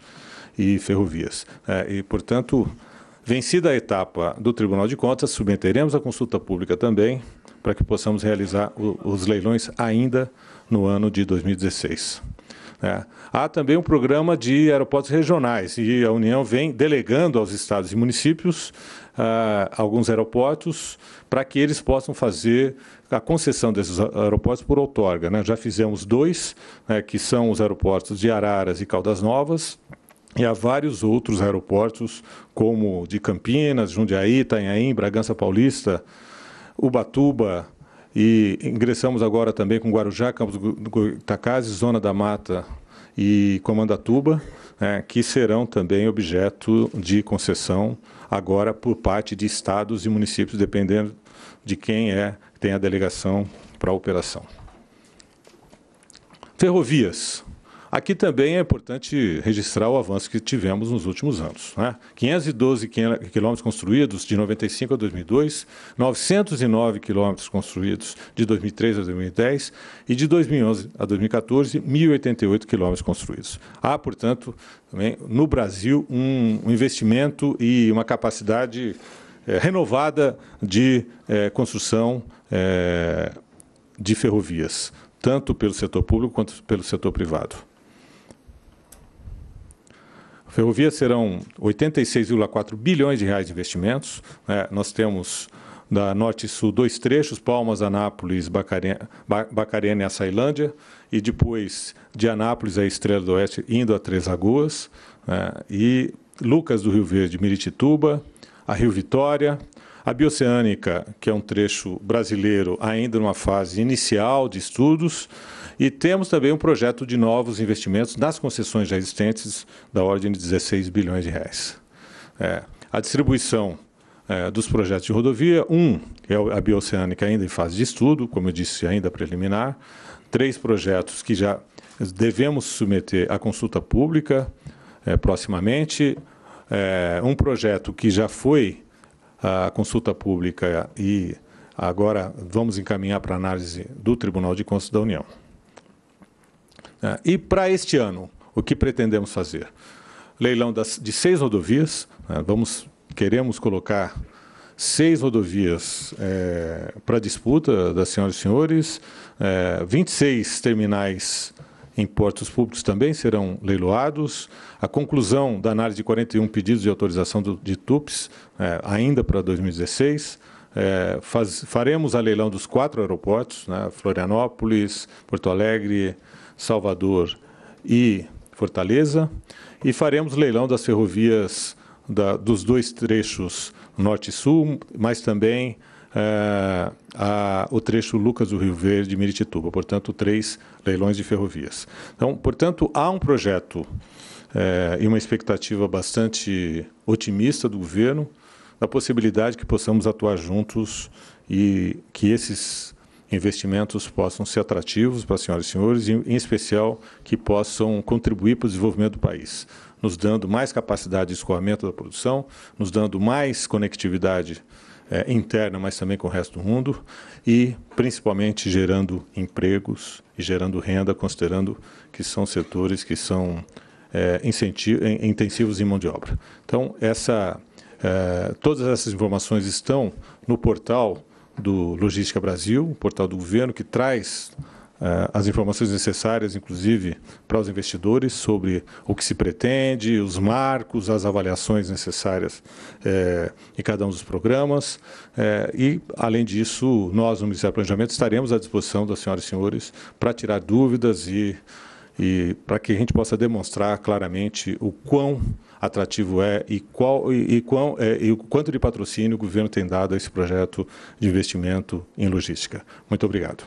Speaker 5: e ferrovias. É, e, portanto, Vencida a etapa do Tribunal de Contas, submeteremos a consulta pública também para que possamos realizar o, os leilões ainda no ano de 2016. É. Né? Há também um programa de aeroportos regionais e a União vem delegando aos estados e municípios ah, alguns aeroportos para que eles possam fazer a concessão desses aeroportos por outorga. Né? Já fizemos dois, né, que são os aeroportos de Araras e Caldas Novas, e há vários outros aeroportos, como de Campinas, Jundiaí, Itanhaém, Bragança Paulista, Ubatuba, e ingressamos agora também com Guarujá, Campos do Goitacazes, Zona da Mata e Comandatuba, né, que serão também objeto de concessão agora por parte de estados e municípios, dependendo de quem é tem a delegação para a operação. Ferrovias. Aqui também é importante registrar o avanço que tivemos nos últimos anos. Né? 512 quilômetros construídos de 95 a 2002, 909 quilômetros construídos de 2003 a 2010 e de 2011 a 2014, 1.088 quilômetros construídos. Há, portanto, também, no Brasil um investimento e uma capacidade é, renovada de é, construção é, de ferrovias, tanto pelo setor público quanto pelo setor privado. Ferrovias serão 86,4 bilhões de reais de investimentos. É, nós temos da Norte e Sul dois trechos, Palmas, Anápolis, Bacarena e Açailândia, e depois de Anápolis a Estrela do Oeste indo a Três Lagoas, é, e Lucas do Rio Verde, Miritituba, a Rio Vitória, a Bioceânica, que é um trecho brasileiro ainda numa fase inicial de estudos, e temos também um projeto de novos investimentos nas concessões já existentes, da ordem de 16 bilhões de reais. É, a distribuição é, dos projetos de rodovia, um é a bioceânica ainda em fase de estudo, como eu disse, ainda preliminar, três projetos que já devemos submeter à consulta pública é, proximamente, é, um projeto que já foi à consulta pública e agora vamos encaminhar para análise do Tribunal de Contas da União. É, e para este ano, o que pretendemos fazer? Leilão das, de seis rodovias, né, vamos, queremos colocar seis rodovias é, para disputa das senhoras e senhores, é, 26 terminais em portos públicos também serão leiloados. A conclusão da análise de 41 pedidos de autorização do, de TUPS, é, ainda para 2016. É, faz, faremos a leilão dos quatro aeroportos, né, Florianópolis, Porto Alegre, Salvador e Fortaleza, e faremos leilão das ferrovias da, dos dois trechos norte-sul, mas também é, a, o trecho Lucas do Rio Verde e Miritituba, portanto, três leilões de ferrovias. Então, portanto, há um projeto é, e uma expectativa bastante otimista do governo da possibilidade que possamos atuar juntos e que esses investimentos possam ser atrativos para senhoras e senhores, em especial que possam contribuir para o desenvolvimento do país, nos dando mais capacidade de escoamento da produção, nos dando mais conectividade é, interna, mas também com o resto do mundo, e principalmente gerando empregos e gerando renda, considerando que são setores que são é, intensivos em mão de obra. Então, essa, é, todas essas informações estão no portal do Logística Brasil, o portal do governo, que traz uh, as informações necessárias, inclusive para os investidores, sobre o que se pretende, os marcos, as avaliações necessárias eh, em cada um dos programas. Eh, e, além disso, nós, no Ministério do Planejamento, estaremos à disposição das senhoras e senhores para tirar dúvidas e e para que a gente possa demonstrar claramente o quão atrativo é e, qual, e, e, quão, é, e o quanto de patrocínio o governo tem dado a esse projeto de investimento em logística. Muito obrigado.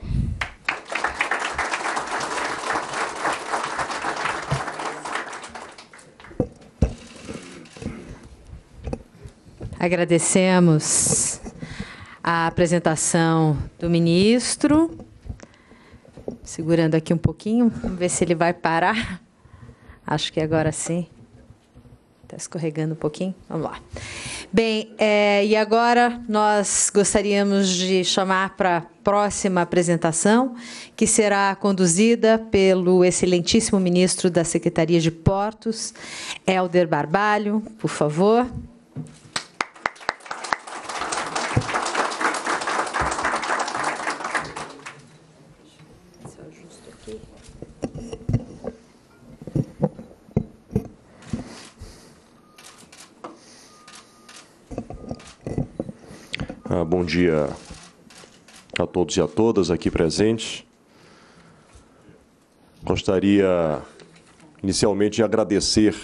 Speaker 2: Agradecemos a apresentação do ministro segurando aqui um pouquinho, vamos ver se ele vai parar. Acho que agora sim. Está escorregando um pouquinho. Vamos lá. Bem, é, e agora nós gostaríamos de chamar para a próxima apresentação, que será conduzida pelo excelentíssimo ministro da Secretaria de Portos, Helder Barbalho, por favor.
Speaker 6: bom dia a todos e a todas aqui presentes. Gostaria inicialmente de agradecer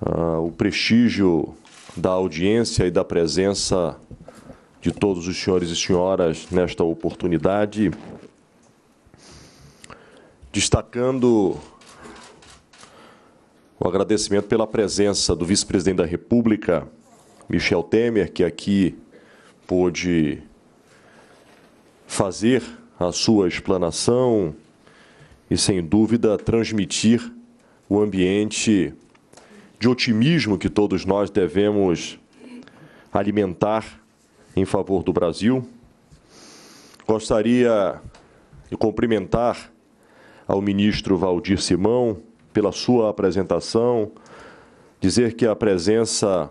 Speaker 6: uh, o prestígio da audiência e da presença de todos os senhores e senhoras nesta oportunidade, destacando o agradecimento pela presença do vice-presidente da República, Michel Temer, que aqui pôde fazer a sua explanação e, sem dúvida, transmitir o ambiente de otimismo que todos nós devemos alimentar em favor do Brasil. Gostaria de cumprimentar ao ministro Valdir Simão pela sua apresentação, dizer que a presença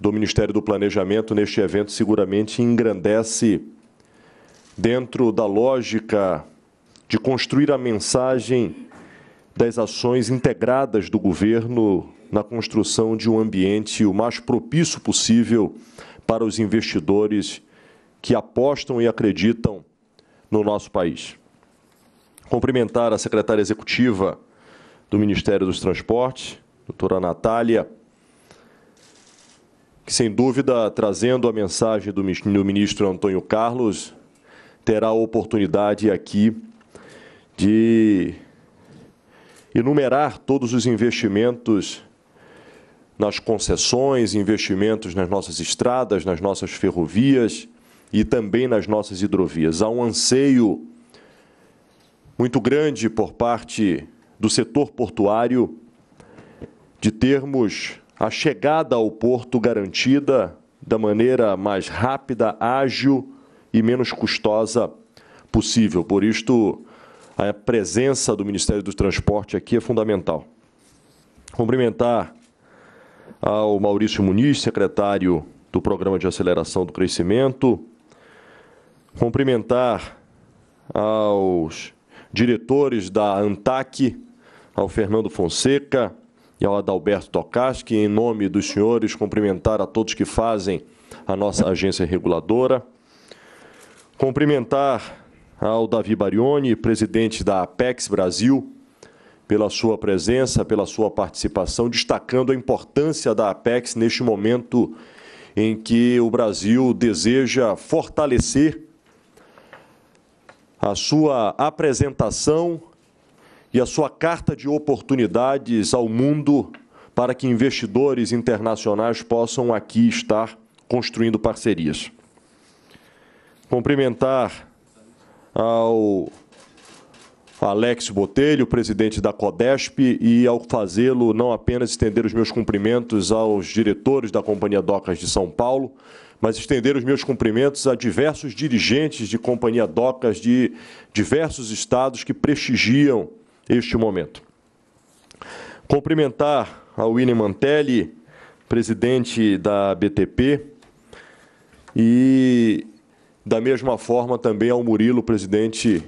Speaker 6: do Ministério do Planejamento neste evento seguramente engrandece dentro da lógica de construir a mensagem das ações integradas do governo na construção de um ambiente o mais propício possível para os investidores que apostam e acreditam no nosso país. Cumprimentar a secretária executiva do Ministério dos Transportes, doutora Natália, que sem dúvida, trazendo a mensagem do ministro Antônio Carlos, terá a oportunidade aqui de enumerar todos os investimentos nas concessões, investimentos nas nossas estradas, nas nossas ferrovias e também nas nossas hidrovias. Há um anseio muito grande por parte do setor portuário de termos a chegada ao porto garantida da maneira mais rápida, ágil e menos custosa possível. Por isto, a presença do Ministério do Transporte aqui é fundamental. Cumprimentar ao Maurício Muniz, secretário do Programa de Aceleração do Crescimento, cumprimentar aos diretores da ANTAC, ao Fernando Fonseca, e ao Adalberto Tokaski, em nome dos senhores, cumprimentar a todos que fazem a nossa agência reguladora. Cumprimentar ao Davi Barioni, presidente da Apex Brasil, pela sua presença, pela sua participação, destacando a importância da Apex neste momento em que o Brasil deseja fortalecer a sua apresentação e a sua carta de oportunidades ao mundo para que investidores internacionais possam aqui estar construindo parcerias. Cumprimentar ao Alex Botelho, presidente da Codesp, e ao fazê-lo, não apenas estender os meus cumprimentos aos diretores da Companhia Docas de São Paulo, mas estender os meus cumprimentos a diversos dirigentes de Companhia Docas de diversos estados que prestigiam este momento. Cumprimentar a William Mantelli, presidente da BTP, e da mesma forma também ao Murilo, presidente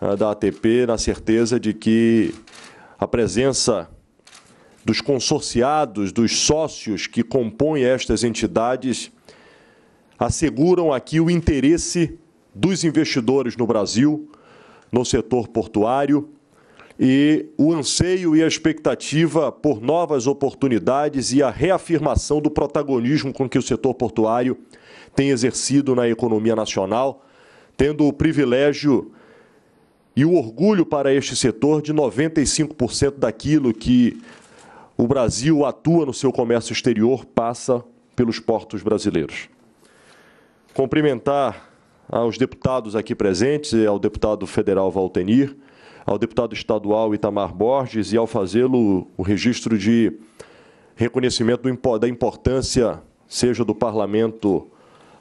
Speaker 6: ah, da ATP, na certeza de que a presença dos consorciados, dos sócios que compõem estas entidades, asseguram aqui o interesse dos investidores no Brasil, no setor portuário e o anseio e a expectativa por novas oportunidades e a reafirmação do protagonismo com que o setor portuário tem exercido na economia nacional, tendo o privilégio e o orgulho para este setor de 95% daquilo que o Brasil atua no seu comércio exterior passa pelos portos brasileiros. Cumprimentar aos deputados aqui presentes, ao deputado federal Valtenir, ao deputado estadual Itamar Borges e, ao fazê-lo, o registro de reconhecimento da importância, seja do parlamento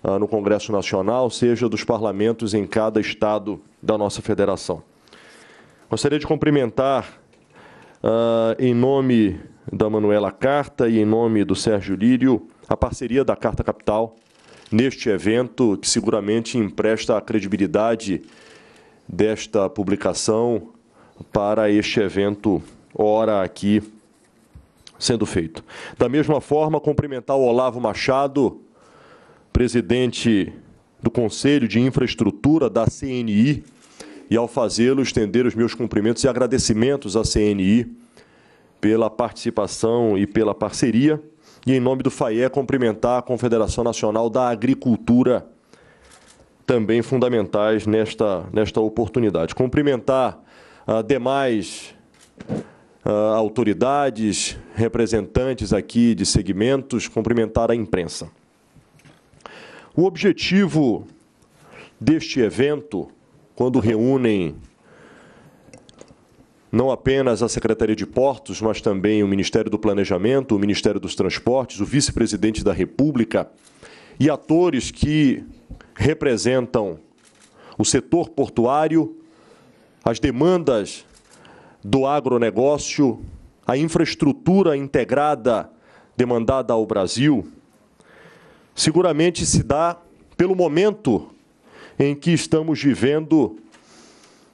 Speaker 6: ah, no Congresso Nacional, seja dos parlamentos em cada estado da nossa federação. Gostaria de cumprimentar, ah, em nome da Manuela Carta e em nome do Sérgio Lírio, a parceria da Carta Capital neste evento, que seguramente empresta a credibilidade desta publicação para este evento, ora aqui sendo feito. Da mesma forma, cumprimentar o Olavo Machado, presidente do Conselho de Infraestrutura da CNI, e ao fazê-lo, estender os meus cumprimentos e agradecimentos à CNI pela participação e pela parceria. E em nome do FAIE, cumprimentar a Confederação Nacional da Agricultura, também fundamentais nesta, nesta oportunidade. Cumprimentar ah, demais uh, autoridades, representantes aqui de segmentos, cumprimentar a imprensa. O objetivo deste evento, quando reúnem não apenas a Secretaria de Portos, mas também o Ministério do Planejamento, o Ministério dos Transportes, o Vice-Presidente da República e atores que representam o setor portuário as demandas do agronegócio, a infraestrutura integrada demandada ao Brasil, seguramente se dá pelo momento em que estamos vivendo,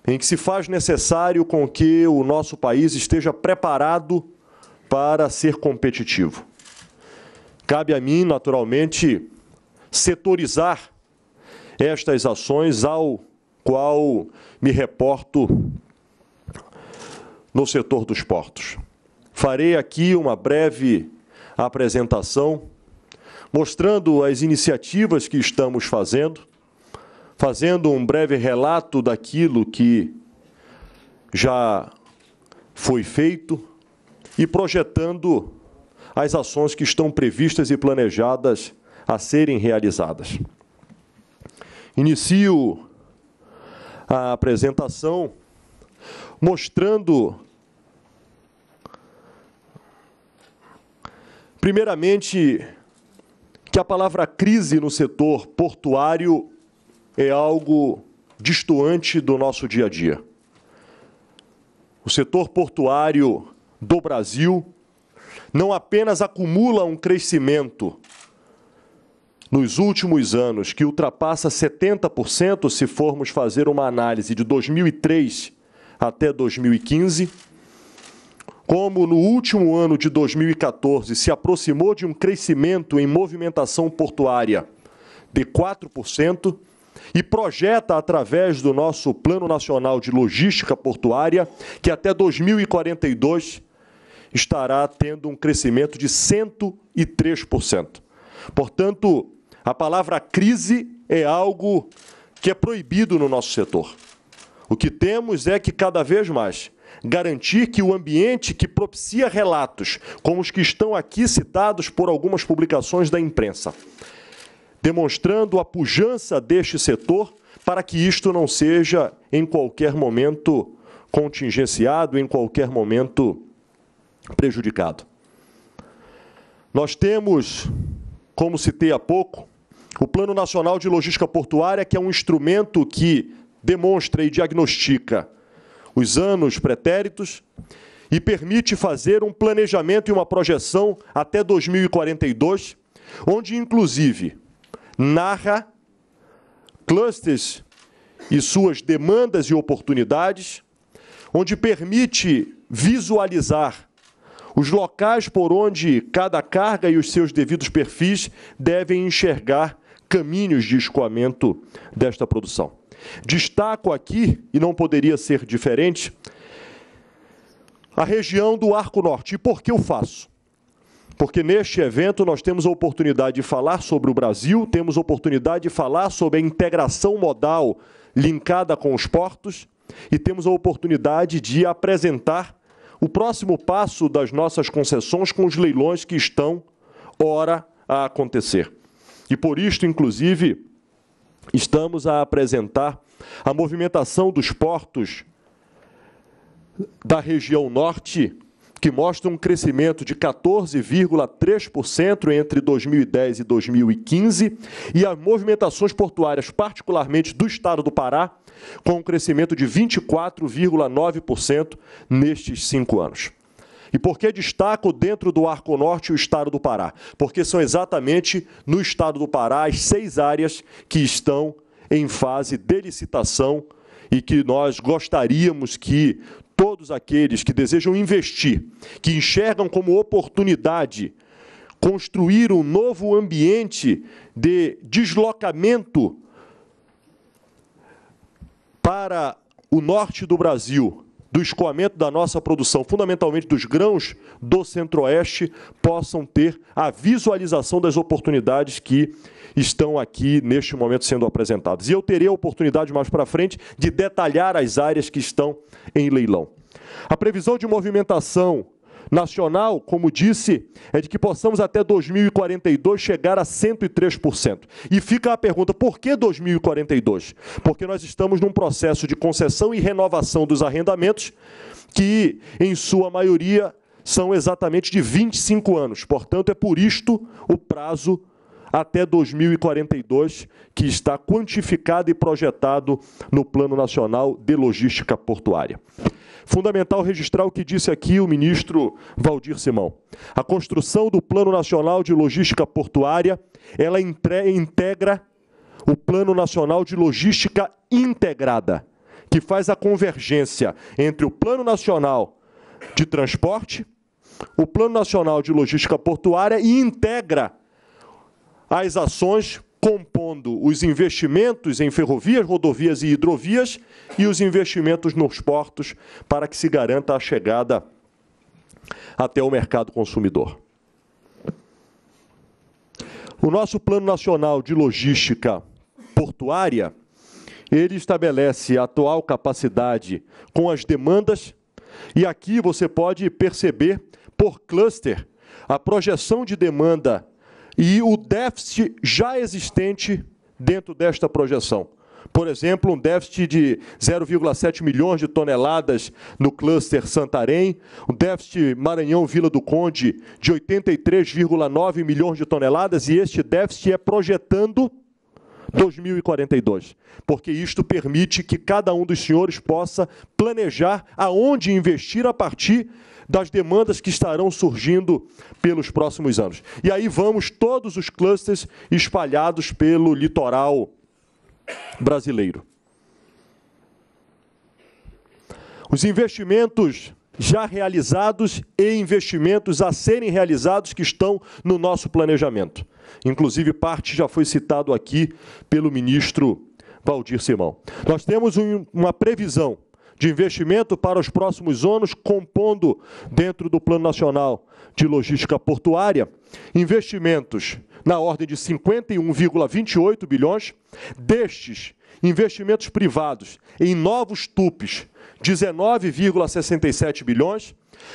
Speaker 6: em que se faz necessário com que o nosso país esteja preparado para ser competitivo. Cabe a mim, naturalmente, setorizar estas ações ao qual me reporto no setor dos portos. Farei aqui uma breve apresentação mostrando as iniciativas que estamos fazendo, fazendo um breve relato daquilo que já foi feito e projetando as ações que estão previstas e planejadas a serem realizadas. Inicio a apresentação, mostrando, primeiramente, que a palavra crise no setor portuário é algo distoante do nosso dia a dia. O setor portuário do Brasil não apenas acumula um crescimento nos últimos anos, que ultrapassa 70% se formos fazer uma análise de 2003 até 2015, como no último ano de 2014 se aproximou de um crescimento em movimentação portuária de 4% e projeta através do nosso Plano Nacional de Logística Portuária que até 2042 estará tendo um crescimento de 103%. Portanto, a palavra crise é algo que é proibido no nosso setor. O que temos é que cada vez mais garantir que o ambiente que propicia relatos, como os que estão aqui citados por algumas publicações da imprensa, demonstrando a pujança deste setor para que isto não seja em qualquer momento contingenciado, em qualquer momento prejudicado. Nós temos, como citei há pouco, o Plano Nacional de Logística Portuária, que é um instrumento que demonstra e diagnostica os anos pretéritos e permite fazer um planejamento e uma projeção até 2042, onde inclusive narra clusters e suas demandas e oportunidades, onde permite visualizar os locais por onde cada carga e os seus devidos perfis devem enxergar caminhos de escoamento desta produção. Destaco aqui, e não poderia ser diferente, a região do Arco Norte. E por que eu faço? Porque neste evento nós temos a oportunidade de falar sobre o Brasil, temos a oportunidade de falar sobre a integração modal linkada com os portos e temos a oportunidade de apresentar o próximo passo das nossas concessões com os leilões que estão, ora, a acontecer. E por isto, inclusive, estamos a apresentar a movimentação dos portos da região norte, que mostra um crescimento de 14,3% entre 2010 e 2015, e as movimentações portuárias, particularmente do estado do Pará, com um crescimento de 24,9% nestes cinco anos. E por que destaco dentro do Arco Norte o estado do Pará? Porque são exatamente no estado do Pará as seis áreas que estão em fase de licitação e que nós gostaríamos que todos aqueles que desejam investir, que enxergam como oportunidade construir um novo ambiente de deslocamento para o norte do Brasil, do escoamento da nossa produção, fundamentalmente dos grãos do Centro-Oeste, possam ter a visualização das oportunidades que estão aqui neste momento sendo apresentadas. E eu terei a oportunidade mais para frente de detalhar as áreas que estão em leilão. A previsão de movimentação nacional, como disse, é de que possamos até 2042 chegar a 103%. E fica a pergunta: por que 2042? Porque nós estamos num processo de concessão e renovação dos arrendamentos que, em sua maioria, são exatamente de 25 anos. Portanto, é por isto o prazo até 2042, que está quantificado e projetado no Plano Nacional de Logística Portuária. Fundamental registrar o que disse aqui o ministro Valdir Simão. A construção do Plano Nacional de Logística Portuária, ela integra o Plano Nacional de Logística Integrada, que faz a convergência entre o Plano Nacional de Transporte, o Plano Nacional de Logística Portuária e integra as ações compondo os investimentos em ferrovias, rodovias e hidrovias e os investimentos nos portos para que se garanta a chegada até o mercado consumidor. O nosso Plano Nacional de Logística Portuária, ele estabelece a atual capacidade com as demandas e aqui você pode perceber por cluster a projeção de demanda e o déficit já existente dentro desta projeção. Por exemplo, um déficit de 0,7 milhões de toneladas no cluster Santarém, um déficit Maranhão-Vila do Conde de 83,9 milhões de toneladas, e este déficit é projetando 2042, porque isto permite que cada um dos senhores possa planejar aonde investir a partir das demandas que estarão surgindo pelos próximos anos. E aí vamos todos os clusters espalhados pelo litoral brasileiro. Os investimentos já realizados e investimentos a serem realizados que estão no nosso planejamento. Inclusive, parte já foi citado aqui pelo ministro Valdir Simão. Nós temos um, uma previsão de investimento para os próximos anos, compondo dentro do Plano Nacional de Logística Portuária, investimentos na ordem de 51,28 bilhões, destes investimentos privados em novos TUPs, 19,67 bilhões,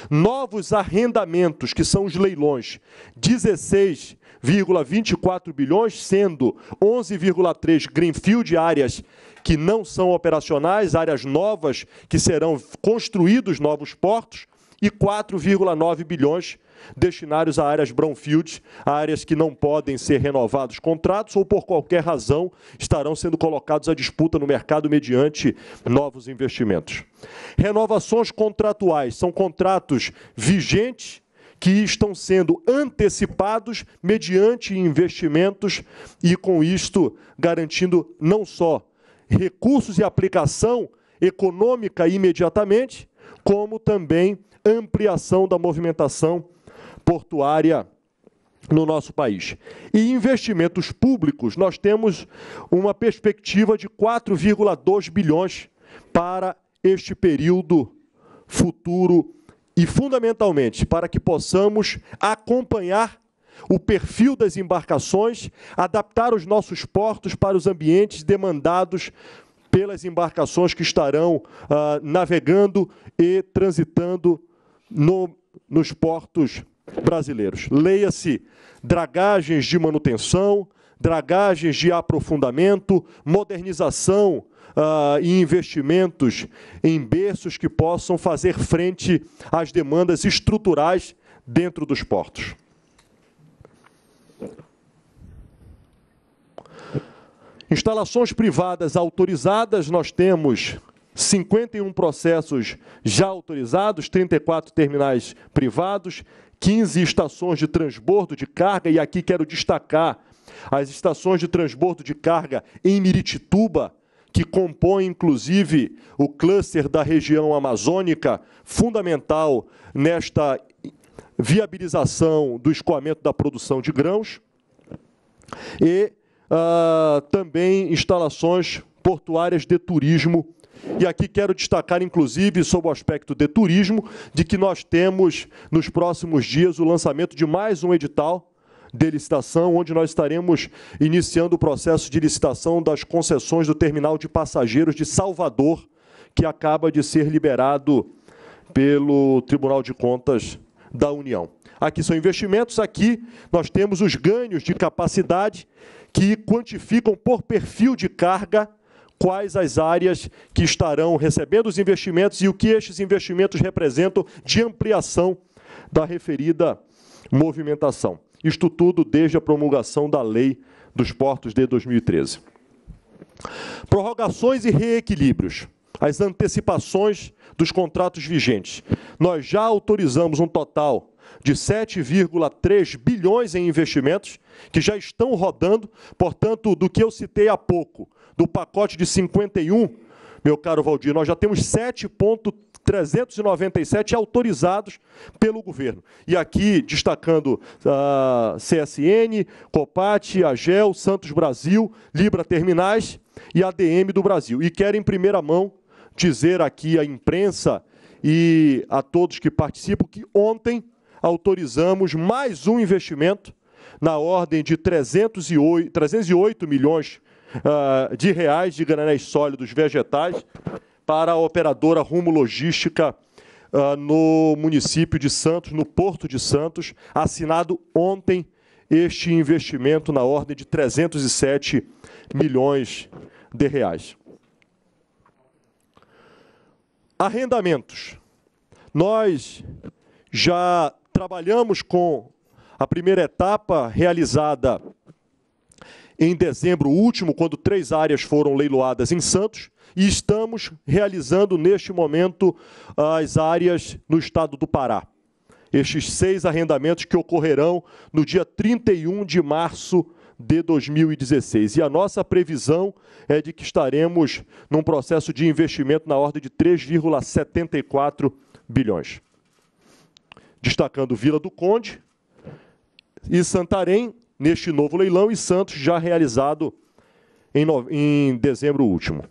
Speaker 6: novos arrendamentos, que são os leilões, 16 1,24 bilhões, sendo 11,3 greenfield áreas que não são operacionais, áreas novas que serão construídos novos portos e 4,9 bilhões destinados a áreas brownfield, áreas que não podem ser renovados contratos ou por qualquer razão estarão sendo colocados à disputa no mercado mediante novos investimentos. Renovações contratuais são contratos vigentes que estão sendo antecipados mediante investimentos e, com isto, garantindo não só recursos e aplicação econômica imediatamente, como também ampliação da movimentação portuária no nosso país. E investimentos públicos, nós temos uma perspectiva de 4,2 bilhões para este período futuro e, fundamentalmente, para que possamos acompanhar o perfil das embarcações, adaptar os nossos portos para os ambientes demandados pelas embarcações que estarão ah, navegando e transitando no, nos portos brasileiros. Leia-se dragagens de manutenção, dragagens de aprofundamento, modernização uh, e investimentos em berços que possam fazer frente às demandas estruturais dentro dos portos. Instalações privadas autorizadas, nós temos 51 processos já autorizados, 34 terminais privados, 15 estações de transbordo de carga, e aqui quero destacar as estações de transbordo de carga em Miritituba, que compõe inclusive o cluster da região amazônica, fundamental nesta viabilização do escoamento da produção de grãos, e ah, também instalações portuárias de turismo. E aqui quero destacar, inclusive, sob o aspecto de turismo, de que nós temos nos próximos dias o lançamento de mais um edital de licitação, onde nós estaremos iniciando o processo de licitação das concessões do terminal de passageiros de Salvador, que acaba de ser liberado pelo Tribunal de Contas da União. Aqui são investimentos, aqui nós temos os ganhos de capacidade que quantificam por perfil de carga quais as áreas que estarão recebendo os investimentos e o que estes investimentos representam de ampliação da referida movimentação. Isto tudo desde a promulgação da Lei dos Portos de 2013. Prorrogações e reequilíbrios. As antecipações dos contratos vigentes. Nós já autorizamos um total de 7,3 bilhões em investimentos que já estão rodando, portanto, do que eu citei há pouco, do pacote de 51, meu caro Valdir, nós já temos 7,3 397 autorizados pelo governo. E aqui destacando a ah, CSN, Copate, Agel, Santos Brasil, Libra Terminais e ADM do Brasil. E quero em primeira mão dizer aqui à imprensa e a todos que participam que ontem autorizamos mais um investimento na ordem de 308, 308 milhões uh, de reais de granéis sólidos vegetais para a operadora Rumo Logística uh, no município de Santos, no Porto de Santos, assinado ontem este investimento na ordem de 307 milhões de reais. Arrendamentos. Nós já trabalhamos com a primeira etapa realizada em dezembro último, quando três áreas foram leiloadas em Santos, e estamos realizando neste momento as áreas no estado do Pará. Estes seis arrendamentos que ocorrerão no dia 31 de março de 2016. E a nossa previsão é de que estaremos num processo de investimento na ordem de 3,74 bilhões. Destacando Vila do Conde e Santarém neste novo leilão e Santos já realizado em, no... em dezembro último.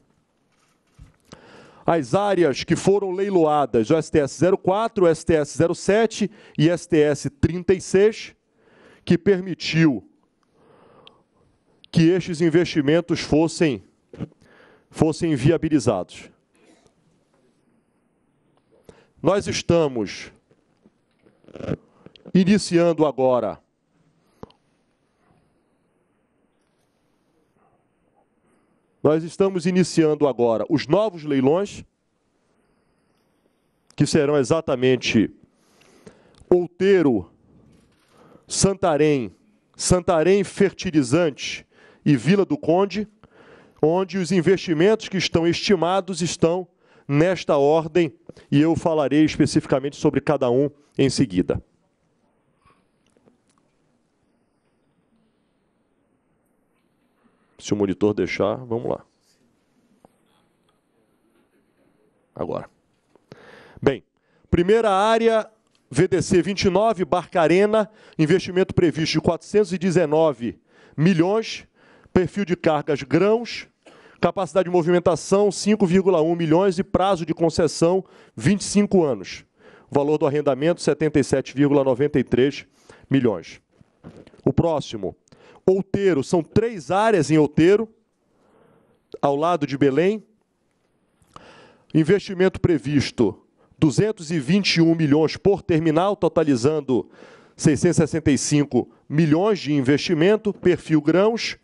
Speaker 6: As áreas que foram leiloadas, o STS 04, o STS 07 e STS 36, que permitiu que estes investimentos fossem, fossem viabilizados. Nós estamos iniciando agora Nós estamos iniciando agora os novos leilões, que serão exatamente Outeiro, Santarém, Santarém Fertilizante e Vila do Conde, onde os investimentos que estão estimados estão nesta ordem, e eu falarei especificamente sobre cada um em seguida. Se o monitor deixar, vamos lá. Agora. Bem, primeira área VDC 29, Barca Arena, investimento previsto de 419 milhões, perfil de cargas grãos, capacidade de movimentação 5,1 milhões e prazo de concessão 25 anos. Valor do arrendamento 77,93 milhões. O próximo, Outeiro, são três áreas em Outeiro, ao lado de Belém. Investimento previsto: 221 milhões por terminal, totalizando 665 milhões de investimento, perfil grãos,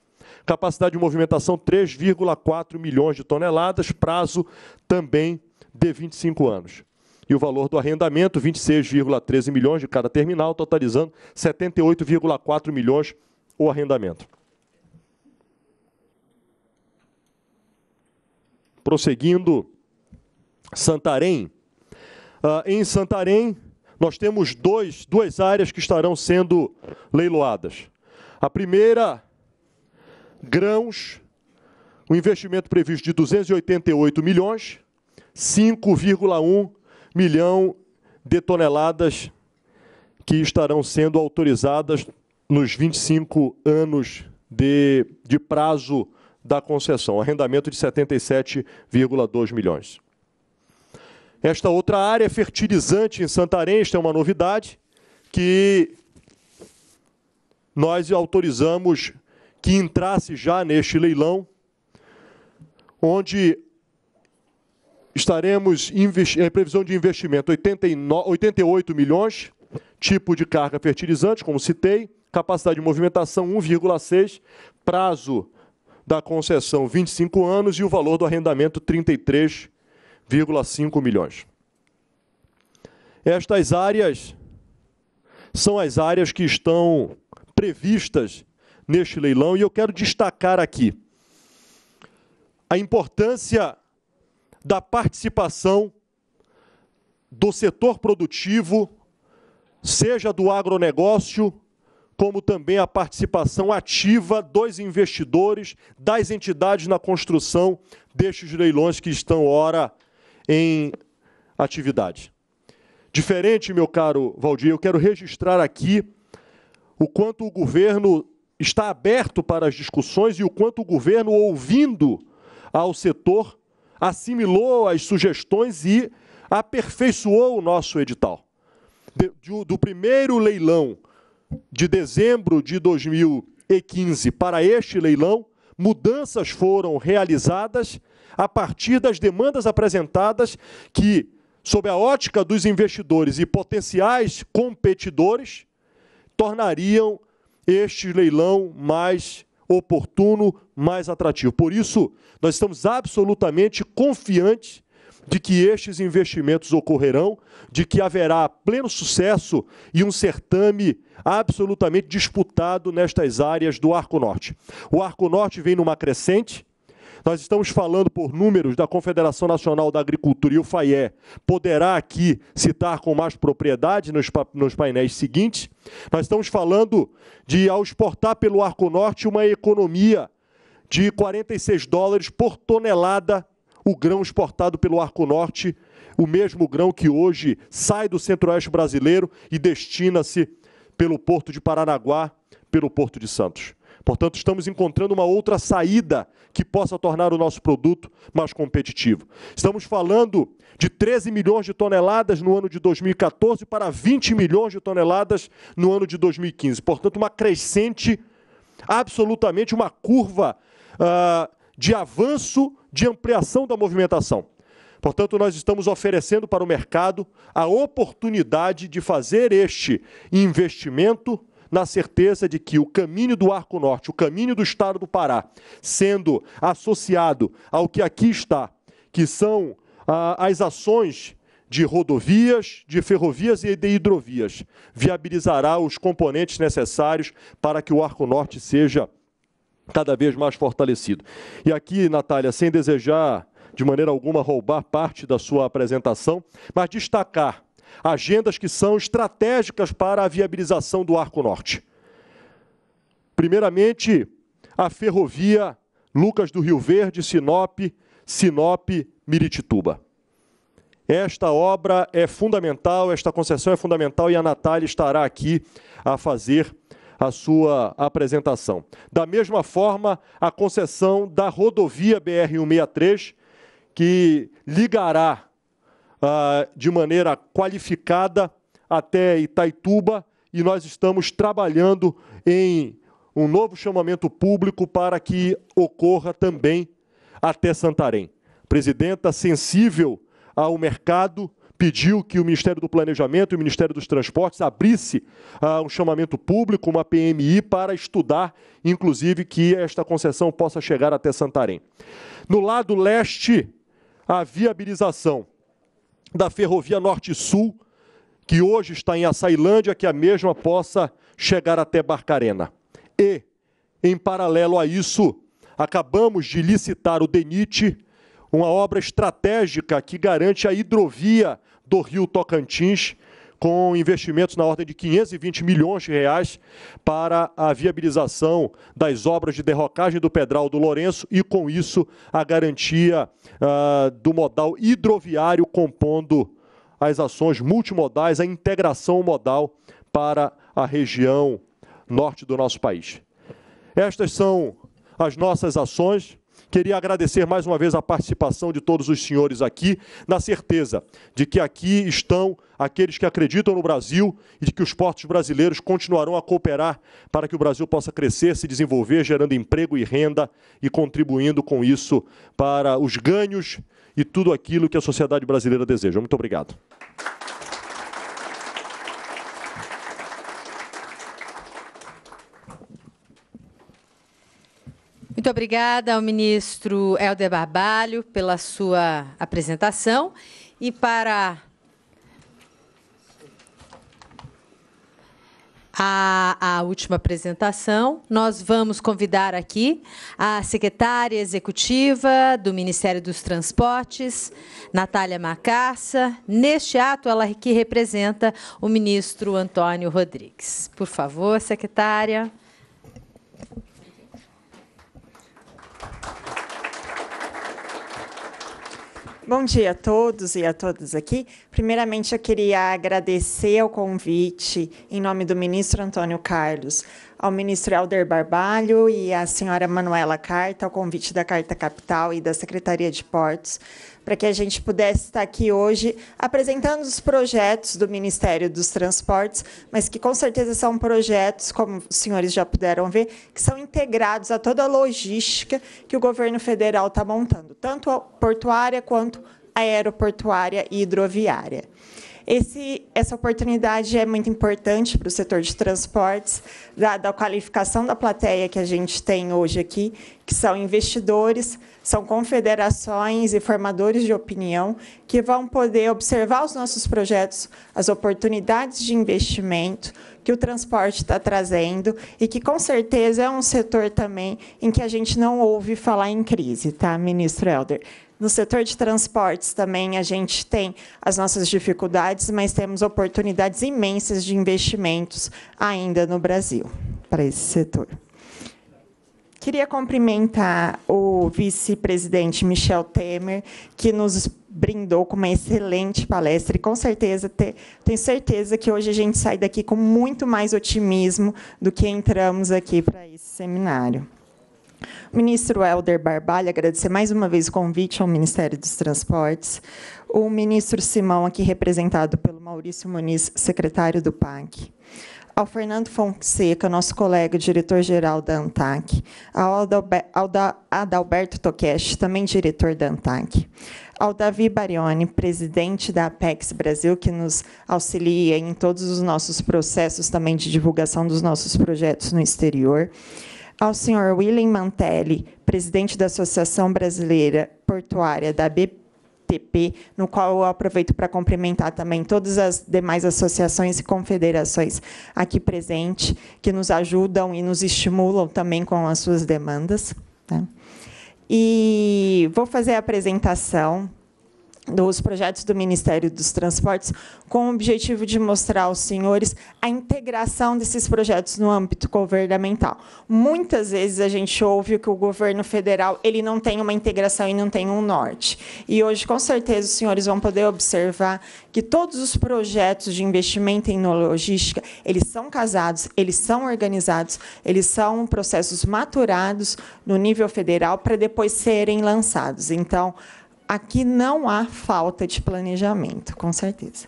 Speaker 6: capacidade de movimentação 3,4 milhões de toneladas, prazo também de 25 anos. E o valor do arrendamento, 26,13 milhões de cada terminal, totalizando 78,4 milhões de o arrendamento. Prosseguindo, Santarém. Ah, em Santarém, nós temos dois, duas áreas que estarão sendo leiloadas. A primeira, grãos, um investimento previsto de 288 milhões, 5,1 milhão de toneladas que estarão sendo autorizadas nos 25 anos de, de prazo da concessão, arrendamento de 77,2 milhões. Esta outra área fertilizante em Santarém, esta é uma novidade que nós autorizamos que entrasse já neste leilão, onde estaremos em previsão de investimento 88 milhões, tipo de carga fertilizante, como citei, capacidade de movimentação 1,6, prazo da concessão 25 anos e o valor do arrendamento 33,5 milhões. Estas áreas são as áreas que estão previstas neste leilão e eu quero destacar aqui a importância da participação do setor produtivo, seja do agronegócio, como também a participação ativa dos investidores, das entidades na construção destes leilões que estão, ora, em atividade. Diferente, meu caro Valdir, eu quero registrar aqui o quanto o governo está aberto para as discussões e o quanto o governo, ouvindo ao setor, assimilou as sugestões e aperfeiçoou o nosso edital. do, do primeiro leilão de dezembro de 2015 para este leilão, mudanças foram realizadas a partir das demandas apresentadas que, sob a ótica dos investidores e potenciais competidores, tornariam este leilão mais oportuno, mais atrativo. Por isso, nós estamos absolutamente confiantes de que estes investimentos ocorrerão, de que haverá pleno sucesso e um certame absolutamente disputado nestas áreas do Arco Norte. O Arco Norte vem numa crescente, nós estamos falando por números da Confederação Nacional da Agricultura e o FAIE poderá aqui citar com mais propriedade nos, nos painéis seguintes. Nós estamos falando de, ao exportar pelo Arco Norte, uma economia de 46 dólares por tonelada o grão exportado pelo Arco Norte, o mesmo grão que hoje sai do centro-oeste brasileiro e destina-se pelo porto de Paranaguá, pelo porto de Santos. Portanto, estamos encontrando uma outra saída que possa tornar o nosso produto mais competitivo. Estamos falando de 13 milhões de toneladas no ano de 2014 para 20 milhões de toneladas no ano de 2015. Portanto, uma crescente, absolutamente uma curva uh, de avanço de ampliação da movimentação. Portanto, nós estamos oferecendo para o mercado a oportunidade de fazer este investimento na certeza de que o caminho do Arco Norte, o caminho do Estado do Pará, sendo associado ao que aqui está, que são ah, as ações de rodovias, de ferrovias e de hidrovias, viabilizará os componentes necessários para que o Arco Norte seja cada vez mais fortalecido. E aqui, Natália, sem desejar de maneira alguma roubar parte da sua apresentação, mas destacar agendas que são estratégicas para a viabilização do Arco Norte. Primeiramente, a ferrovia Lucas do Rio Verde, Sinop, Sinop, Miritituba. Esta obra é fundamental, esta concessão é fundamental e a Natália estará aqui a fazer a sua apresentação. Da mesma forma, a concessão da rodovia BR-163, que ligará ah, de maneira qualificada até Itaituba, e nós estamos trabalhando em um novo chamamento público para que ocorra também até Santarém. Presidenta sensível ao mercado, pediu que o Ministério do Planejamento e o Ministério dos Transportes abrisse ah, um chamamento público, uma PMI, para estudar, inclusive, que esta concessão possa chegar até Santarém. No lado leste, a viabilização da Ferrovia Norte-Sul, que hoje está em Açailândia, que a mesma possa chegar até Barcarena. E, em paralelo a isso, acabamos de licitar o DENIT, uma obra estratégica que garante a hidrovia do Rio Tocantins, com investimentos na ordem de 520 milhões de reais para a viabilização das obras de derrocagem do Pedral do Lourenço e, com isso, a garantia uh, do modal hidroviário compondo as ações multimodais, a integração modal para a região norte do nosso país. Estas são as nossas ações. Queria agradecer mais uma vez a participação de todos os senhores aqui, na certeza de que aqui estão aqueles que acreditam no Brasil e de que os portos brasileiros continuarão a cooperar para que o Brasil possa crescer, se desenvolver, gerando emprego e renda e contribuindo com isso para os ganhos e tudo aquilo que a sociedade brasileira deseja. Muito obrigado.
Speaker 2: Muito obrigada ao ministro Helder Barbalho pela sua apresentação. E para a, a, última apresentação, nós vamos convidar aqui a secretária executiva do Ministério dos Transportes, Natália Macarça, neste ato ela que representa o ministro Antônio Rodrigues. Por
Speaker 7: favor, secretária. Bom dia a todos e a todas aqui. Primeiramente, eu queria agradecer ao convite em nome do ministro Antônio Carlos ao ministro Helder Barbalho e à senhora Manuela Carta, ao convite da Carta Capital e da Secretaria de Portos, para que a gente pudesse estar aqui hoje apresentando os projetos do Ministério dos Transportes, mas que com certeza são projetos, como os senhores já puderam ver, que são integrados a toda a logística que o governo federal está montando, tanto portuária quanto aeroportuária e hidroviária. Esse, essa oportunidade é muito importante para o setor de transportes, dada a qualificação da plateia que a gente tem hoje aqui, que são investidores, são confederações e formadores de opinião que vão poder observar os nossos projetos, as oportunidades de investimento que o transporte está trazendo e que, com certeza, é um setor também em que a gente não ouve falar em crise, tá, ministro Helder? No setor de transportes também a gente tem as nossas dificuldades, mas temos oportunidades imensas de investimentos ainda no Brasil para esse setor. Queria cumprimentar o vice-presidente Michel Temer, que nos brindou com uma excelente palestra e com certeza tenho certeza que hoje a gente sai daqui com muito mais otimismo do que entramos aqui para esse seminário. O ministro Helder Barbalho, agradecer mais uma vez o convite ao Ministério dos Transportes. O ministro Simão, aqui representado pelo Maurício Muniz, secretário do PAC ao Fernando Fonseca, nosso colega diretor-geral da ANTAC, ao Adalberto Toquesh, também diretor da ANTAC, ao Davi Barione, presidente da Apex Brasil, que nos auxilia em todos os nossos processos também de divulgação dos nossos projetos no exterior, ao senhor William Mantelli, presidente da Associação Brasileira Portuária da BP, no qual eu aproveito para cumprimentar também todas as demais associações e confederações aqui presentes, que nos ajudam e nos estimulam também com as suas demandas. Né. E vou fazer a apresentação dos projetos do Ministério dos Transportes, com o objetivo de mostrar aos senhores a integração desses projetos no âmbito governamental. Muitas vezes a gente ouve que o governo federal ele não tem uma integração e não tem um norte. E hoje, com certeza, os senhores vão poder observar que todos os projetos de investimento em logística, eles são casados, eles são organizados, eles são processos maturados no nível federal para depois serem lançados. Então, aqui não há falta de planejamento, com certeza.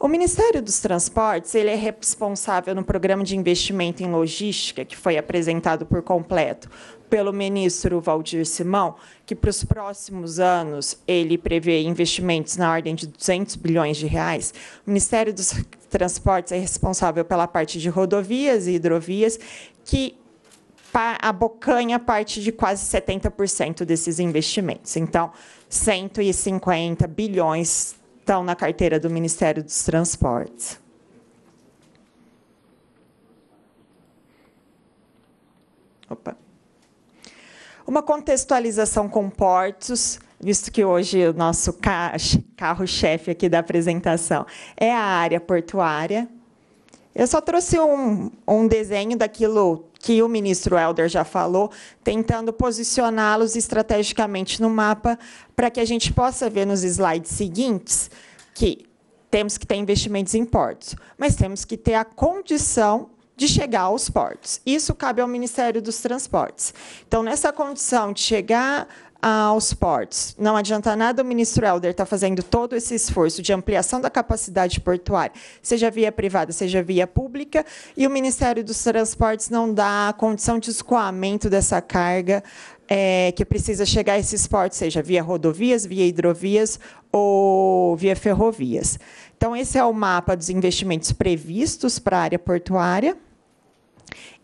Speaker 7: O Ministério dos Transportes ele é responsável no programa de investimento em logística, que foi apresentado por completo pelo ministro Valdir Simão, que para os próximos anos ele prevê investimentos na ordem de 200 bilhões de reais. O Ministério dos Transportes é responsável pela parte de rodovias e hidrovias, que abocanha parte de quase 70% desses investimentos. Então, 150 bilhões estão na carteira do Ministério dos Transportes. Opa. Uma contextualização com portos, visto que hoje o nosso carro-chefe aqui da apresentação é a área portuária. Eu só trouxe um, um desenho daquilo que o ministro Helder já falou, tentando posicioná-los estrategicamente no mapa, para que a gente possa ver nos slides seguintes que temos que ter investimentos em portos, mas temos que ter a condição de chegar aos portos. Isso cabe ao Ministério dos Transportes. Então, nessa condição de chegar aos portos. Não adianta nada o ministro Helder estar tá fazendo todo esse esforço de ampliação da capacidade portuária, seja via privada, seja via pública, e o Ministério dos Transportes não dá condição de escoamento dessa carga é, que precisa chegar a esses portos, seja via rodovias, via hidrovias ou via ferrovias. Então, esse é o mapa dos investimentos previstos para a área portuária.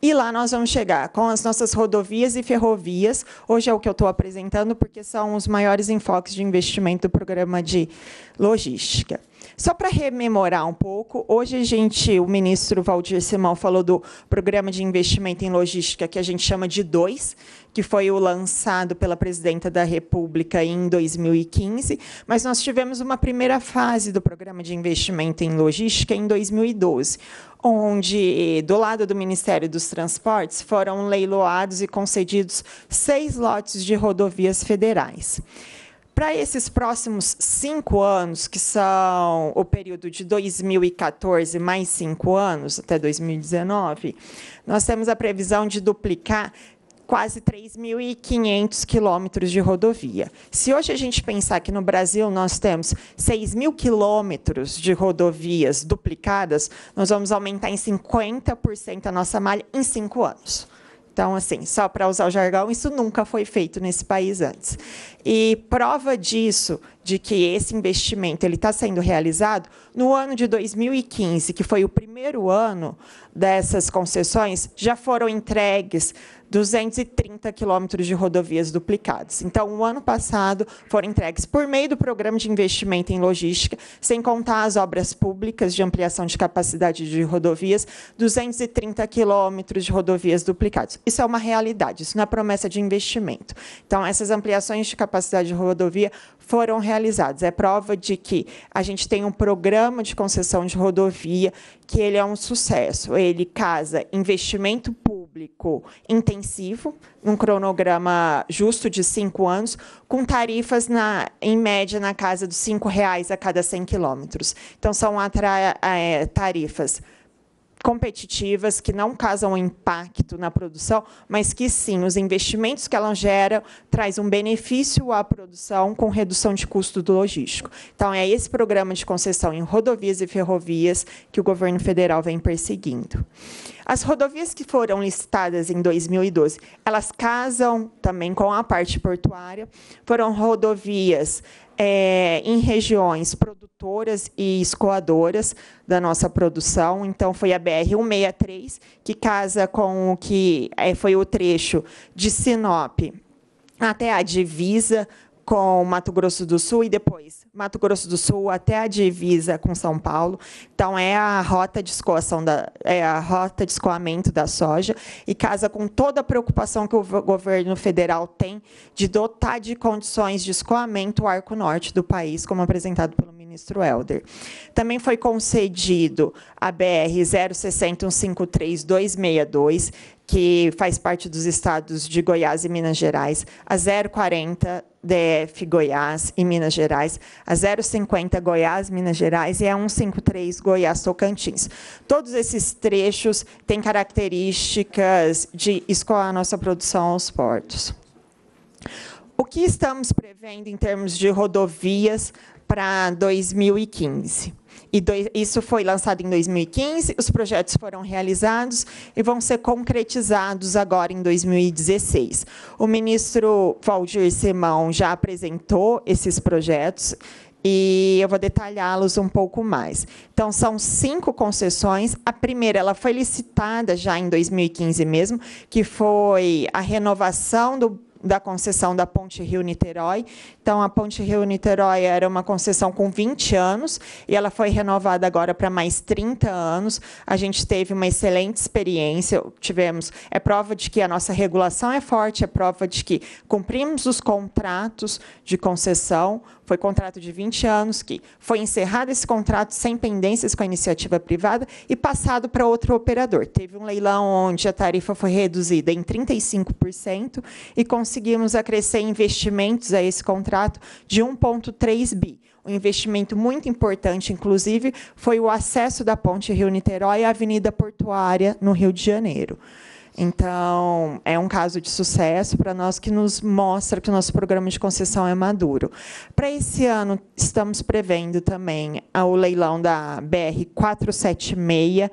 Speaker 7: E lá nós vamos chegar com as nossas rodovias e ferrovias. Hoje é o que eu estou apresentando, porque são os maiores enfoques de investimento do programa de logística. Só para rememorar um pouco, hoje a gente, o ministro Valdir Simão falou do programa de investimento em logística que a gente chama de dois, que foi o lançado pela presidenta da República em 2015, mas nós tivemos uma primeira fase do programa de investimento em logística em 2012 onde do lado do Ministério dos Transportes foram leiloados e concedidos seis lotes de rodovias federais. Para esses próximos cinco anos, que são o período de 2014 mais cinco anos, até 2019, nós temos a previsão de duplicar quase 3.500 quilômetros de rodovia. Se hoje a gente pensar que no Brasil nós temos 6.000 quilômetros de rodovias duplicadas, nós vamos aumentar em 50% a nossa malha em cinco anos. Então, assim, só para usar o jargão, isso nunca foi feito nesse país antes. E prova disso, de que esse investimento ele está sendo realizado, no ano de 2015, que foi o primeiro ano dessas concessões, já foram entregues 230 quilômetros de rodovias duplicadas. Então, o ano passado foram entregues por meio do programa de investimento em logística, sem contar as obras públicas de ampliação de capacidade de rodovias, 230 quilômetros de rodovias duplicadas. Isso é uma realidade, isso não é promessa de investimento. Então, essas ampliações de capacidade de rodovia foram realizados. É prova de que a gente tem um programa de concessão de rodovia que ele é um sucesso. Ele casa investimento público intensivo, num cronograma justo de cinco anos, com tarifas na, em média na casa dos R$ reais a cada 100 quilômetros. Então, são atra, é, tarifas competitivas, que não causam impacto na produção, mas que sim, os investimentos que elas geram traz um benefício à produção com redução de custo do logístico. Então, é esse programa de concessão em rodovias e ferrovias que o governo federal vem perseguindo. As rodovias que foram listadas em 2012, elas casam também com a parte portuária. Foram rodovias é, em regiões produtoras e escoadoras da nossa produção. Então, foi a BR-163, que casa com o que é, foi o trecho de Sinop até a divisa com Mato Grosso do Sul e depois Mato Grosso do Sul até a divisa com São Paulo. Então é a rota de escoação da é a rota de escoamento da soja e casa com toda a preocupação que o governo federal tem de dotar de condições de escoamento o arco norte do país, como apresentado pelo ministro Helder. Também foi concedido a BR 06153262 que faz parte dos estados de Goiás e Minas Gerais, a 040 DF Goiás e Minas Gerais, a 050 Goiás, Minas Gerais e a 153 Goiás Tocantins. Todos esses trechos têm características de escoar a nossa produção aos portos. O que estamos prevendo em termos de rodovias para 2015? E isso foi lançado em 2015, os projetos foram realizados e vão ser concretizados agora em 2016. O ministro Valdir Simão já apresentou esses projetos e eu vou detalhá-los um pouco mais. Então, são cinco concessões. A primeira ela foi licitada já em 2015 mesmo, que foi a renovação do da concessão da Ponte Rio-Niterói. Então, a Ponte Rio-Niterói era uma concessão com 20 anos e ela foi renovada agora para mais 30 anos. A gente teve uma excelente experiência, tivemos é prova de que a nossa regulação é forte, é prova de que cumprimos os contratos de concessão, foi contrato de 20 anos que foi encerrado esse contrato sem pendências com a iniciativa privada e passado para outro operador. Teve um leilão onde a tarifa foi reduzida em 35% e conseguimos acrescer investimentos a esse contrato de 1,3 bi. Um investimento muito importante, inclusive, foi o acesso da ponte Rio-Niterói à Avenida Portuária, no Rio de Janeiro. Então, é um caso de sucesso para nós que nos mostra que o nosso programa de concessão é maduro. Para esse ano, estamos prevendo também o leilão da BR 476.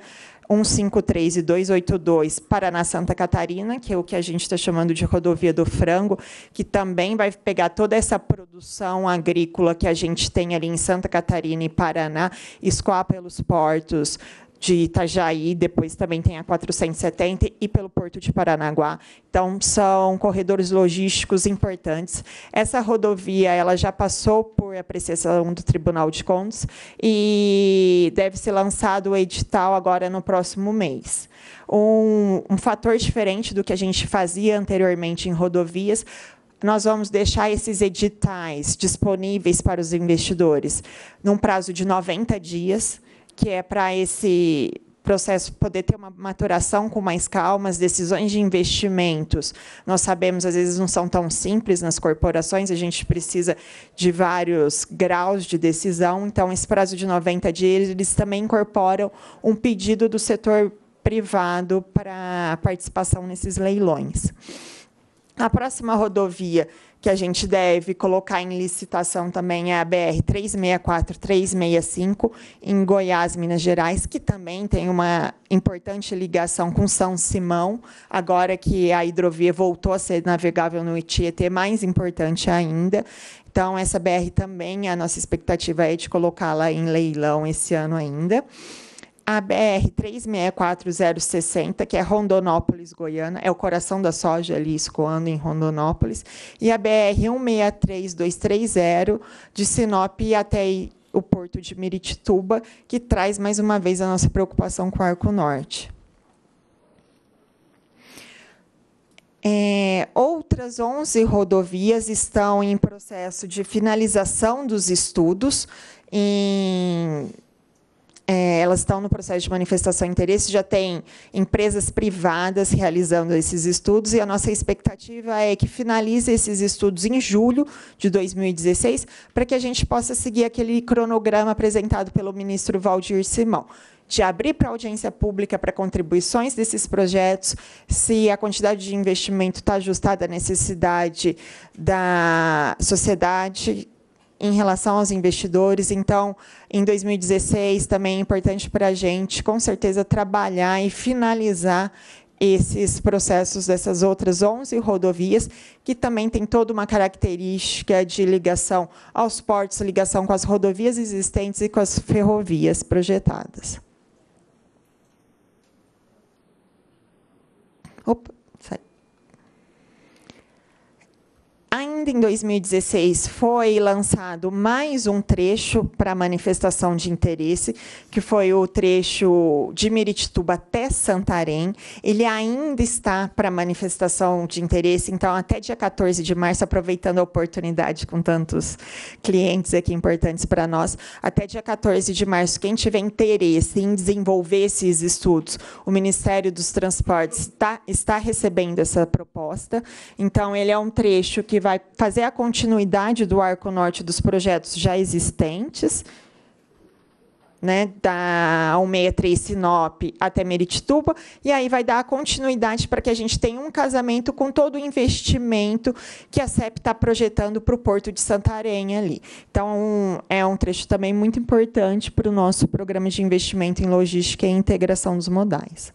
Speaker 7: 153 e 282 Paraná Santa Catarina, que é o que a gente está chamando de rodovia do frango, que também vai pegar toda essa produção agrícola que a gente tem ali em Santa Catarina e Paraná, escoar pelos portos de Itajaí, depois também tem a 470 e pelo Porto de Paranaguá. Então são corredores logísticos importantes. Essa rodovia ela já passou por apreciação do Tribunal de Contas e deve ser lançado o edital agora no próximo mês. Um, um fator diferente do que a gente fazia anteriormente em rodovias nós vamos deixar esses editais disponíveis para os investidores num prazo de 90 dias que é para esse processo poder ter uma maturação com mais calma, as decisões de investimentos, nós sabemos, às vezes não são tão simples nas corporações, a gente precisa de vários graus de decisão, então esse prazo de 90 dias, eles também incorporam um pedido do setor privado para participação nesses leilões. A próxima rodovia que a gente deve colocar em licitação também é a BR 364, 365 em Goiás, Minas Gerais, que também tem uma importante ligação com São Simão, agora que a hidrovia voltou a ser navegável no Tietê, mais importante ainda. Então, essa BR também, a nossa expectativa é de colocá-la em leilão esse ano ainda. A BR 364060, que é Rondonópolis, Goiânia, é o coração da soja ali escoando em Rondonópolis, e a BR 163230 de Sinop até o porto de Miritituba, que traz mais uma vez a nossa preocupação com o Arco Norte. É, outras 11 rodovias estão em processo de finalização dos estudos em é, elas estão no processo de manifestação de interesse, já tem empresas privadas realizando esses estudos, e a nossa expectativa é que finalize esses estudos em julho de 2016, para que a gente possa seguir aquele cronograma apresentado pelo ministro Valdir Simão de abrir para audiência pública para contribuições desses projetos, se a quantidade de investimento está ajustada à necessidade da sociedade em relação aos investidores. Então, em 2016 também é importante para a gente, com certeza, trabalhar e finalizar esses processos dessas outras 11 rodovias, que também tem toda uma característica de ligação aos portos, ligação com as rodovias existentes e com as ferrovias projetadas. Opa. Ainda em 2016 foi lançado mais um trecho para manifestação de interesse, que foi o trecho de Miritituba até Santarém. Ele ainda está para manifestação de interesse, então até dia 14 de março, aproveitando a oportunidade com tantos clientes aqui importantes para nós, até dia 14 de março, quem tiver interesse em desenvolver esses estudos, o Ministério dos Transportes tá, está recebendo essa proposta. Então ele é um trecho que vai fazer a continuidade do Arco Norte dos projetos já existentes, né, da 163 Sinop até Meritituba, e aí vai dar a continuidade para que a gente tenha um casamento com todo o investimento que a CEP está projetando para o Porto de Santarém ali. Então, é um trecho também muito importante para o nosso programa de investimento em logística e integração dos modais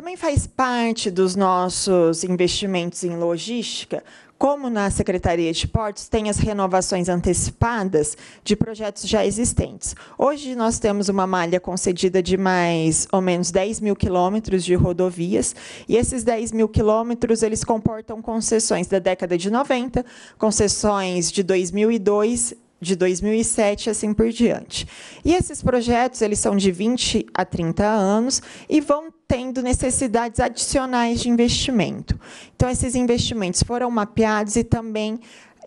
Speaker 7: também faz parte dos nossos investimentos em logística, como na Secretaria de Portos tem as renovações antecipadas de projetos já existentes. Hoje nós temos uma malha concedida de mais ou menos 10 mil quilômetros de rodovias, e esses 10 mil quilômetros eles comportam concessões da década de 90, concessões de 2002 de 2007 assim por diante. E esses projetos, eles são de 20 a 30 anos e vão tendo necessidades adicionais de investimento. Então esses investimentos foram mapeados e também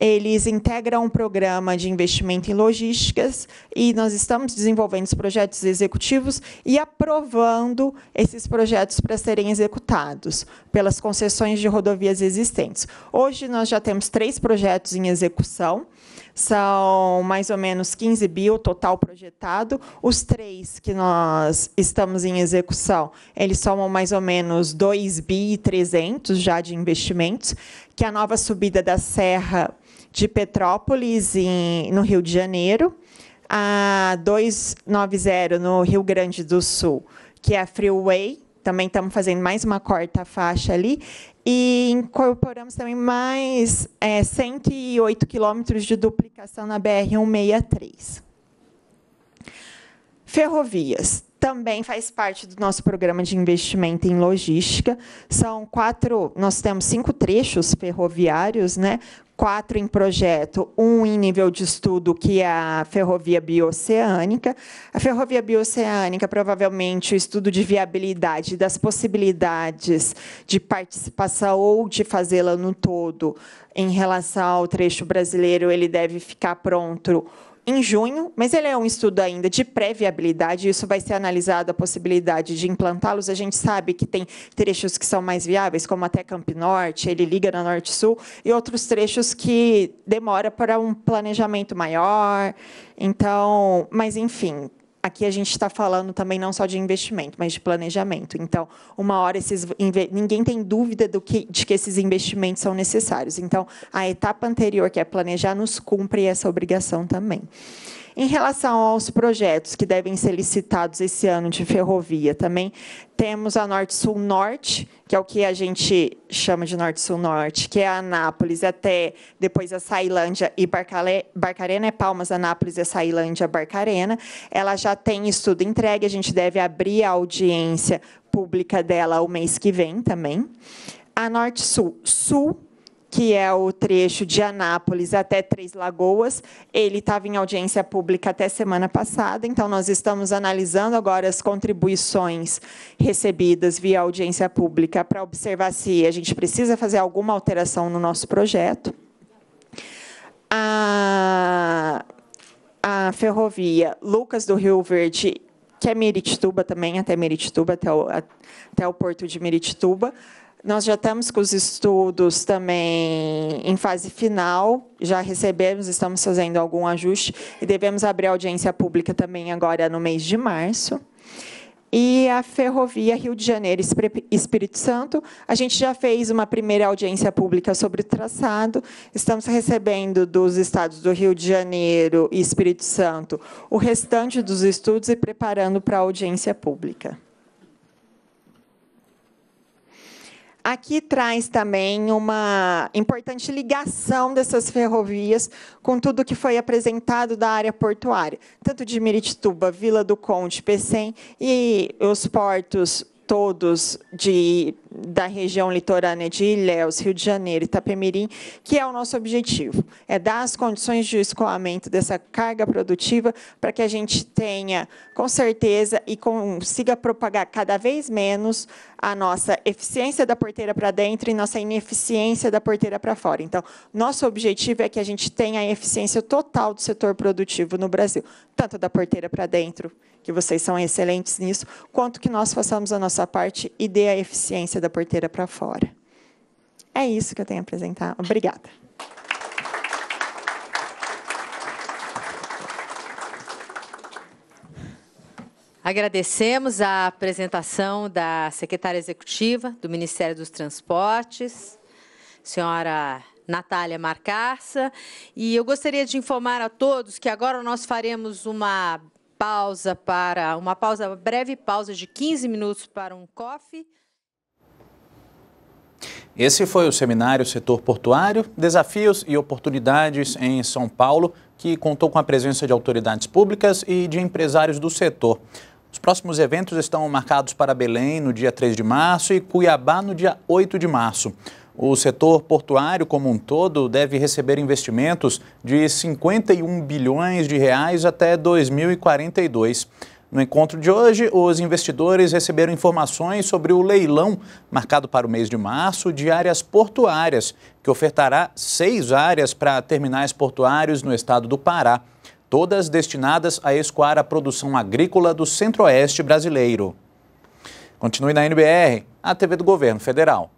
Speaker 7: eles integram um programa de investimento em logísticas e nós estamos desenvolvendo os projetos executivos e aprovando esses projetos para serem executados pelas concessões de rodovias existentes. Hoje nós já temos três projetos em execução. São mais ou menos 15 bi o total projetado. Os três que nós estamos em execução, eles somam mais ou menos 2 bi e 300 já de investimentos, que a nova subida da serra de Petrópolis, em, no Rio de Janeiro, a 290 no Rio Grande do Sul, que é a Freeway. Também estamos fazendo mais uma corta faixa ali. E incorporamos também mais é, 108 quilômetros de duplicação na BR-163. Ferrovias também faz parte do nosso programa de investimento em logística. São quatro, nós temos cinco trechos ferroviários, né? Quatro em projeto, um em nível de estudo, que é a ferrovia bioceânica. A ferrovia bioceânica, provavelmente, o estudo de viabilidade das possibilidades de participação ou de fazê-la no todo em relação ao trecho brasileiro, ele deve ficar pronto em junho, mas ele é um estudo ainda de pré-viabilidade, isso vai ser analisado a possibilidade de implantá-los. A gente sabe que tem trechos que são mais viáveis, como até Camp Norte, ele liga na Norte-Sul, e outros trechos que demora para um planejamento maior. Então, mas enfim, aqui a gente está falando também não só de investimento, mas de planejamento. Então, uma hora esses ninguém tem dúvida do que, de que esses investimentos são necessários. Então, a etapa anterior, que é planejar, nos cumpre essa obrigação também. Em relação aos projetos que devem ser licitados esse ano de ferrovia, também temos a Norte Sul Norte, que é o que a gente chama de Norte Sul Norte, que é Anápolis até depois a Sailândia e Barcarena, é Palmas, Anápolis e é Sailândia, Barcarena. Ela já tem estudo entregue, a gente deve abrir a audiência pública dela o mês que vem também. A Norte Sul Sul que é o trecho de Anápolis até Três Lagoas. Ele estava em audiência pública até semana passada, então nós estamos analisando agora as contribuições recebidas via audiência pública para observar se a gente precisa fazer alguma alteração no nosso projeto. A, a ferrovia Lucas do Rio Verde, que é Merituba também, até Merituba até o, até o porto de Merituba. Nós já estamos com os estudos também em fase final, já recebemos, estamos fazendo algum ajuste e devemos abrir audiência pública também agora no mês de março. E a ferrovia Rio de Janeiro Espírito Santo, a gente já fez uma primeira audiência pública sobre o traçado. Estamos recebendo dos estados do Rio de Janeiro e Espírito Santo o restante dos estudos e preparando para a audiência pública. aqui traz também uma importante ligação dessas ferrovias com tudo que foi apresentado da área portuária, tanto de Miritituba, Vila do Conde, Pecém e os portos todos de da região litorânea de Ilhéus, Rio de Janeiro e Itapemirim, que é o nosso objetivo, é dar as condições de escoamento dessa carga produtiva para que a gente tenha, com certeza, e consiga propagar cada vez menos a nossa eficiência da porteira para dentro e nossa ineficiência da porteira para fora. Então, nosso objetivo é que a gente tenha a eficiência total do setor produtivo no Brasil, tanto da porteira para dentro, que vocês são excelentes nisso, quanto que nós façamos a nossa parte e dê a eficiência da porteira para fora. É isso que eu tenho a apresentar. Obrigada.
Speaker 2: Agradecemos a apresentação da secretária executiva do Ministério dos Transportes, senhora Natália Marcaça. E eu gostaria de informar a todos que agora nós faremos uma pausa para uma pausa, uma breve pausa de 15 minutos para um coffee.
Speaker 1: Esse foi o seminário Setor Portuário, Desafios e Oportunidades em São Paulo, que contou com a presença de autoridades públicas e de empresários do setor. Os próximos eventos estão marcados para Belém no dia 3 de março e Cuiabá no dia 8 de março. O setor portuário como um todo deve receber investimentos de 51 bilhões de reais até 2042. No encontro de hoje, os investidores receberam informações sobre o leilão marcado para o mês de março de áreas portuárias, que ofertará seis áreas para terminais portuários no estado do Pará, todas destinadas a escoar a produção agrícola do centro-oeste brasileiro. Continue na NBR, a TV do Governo Federal.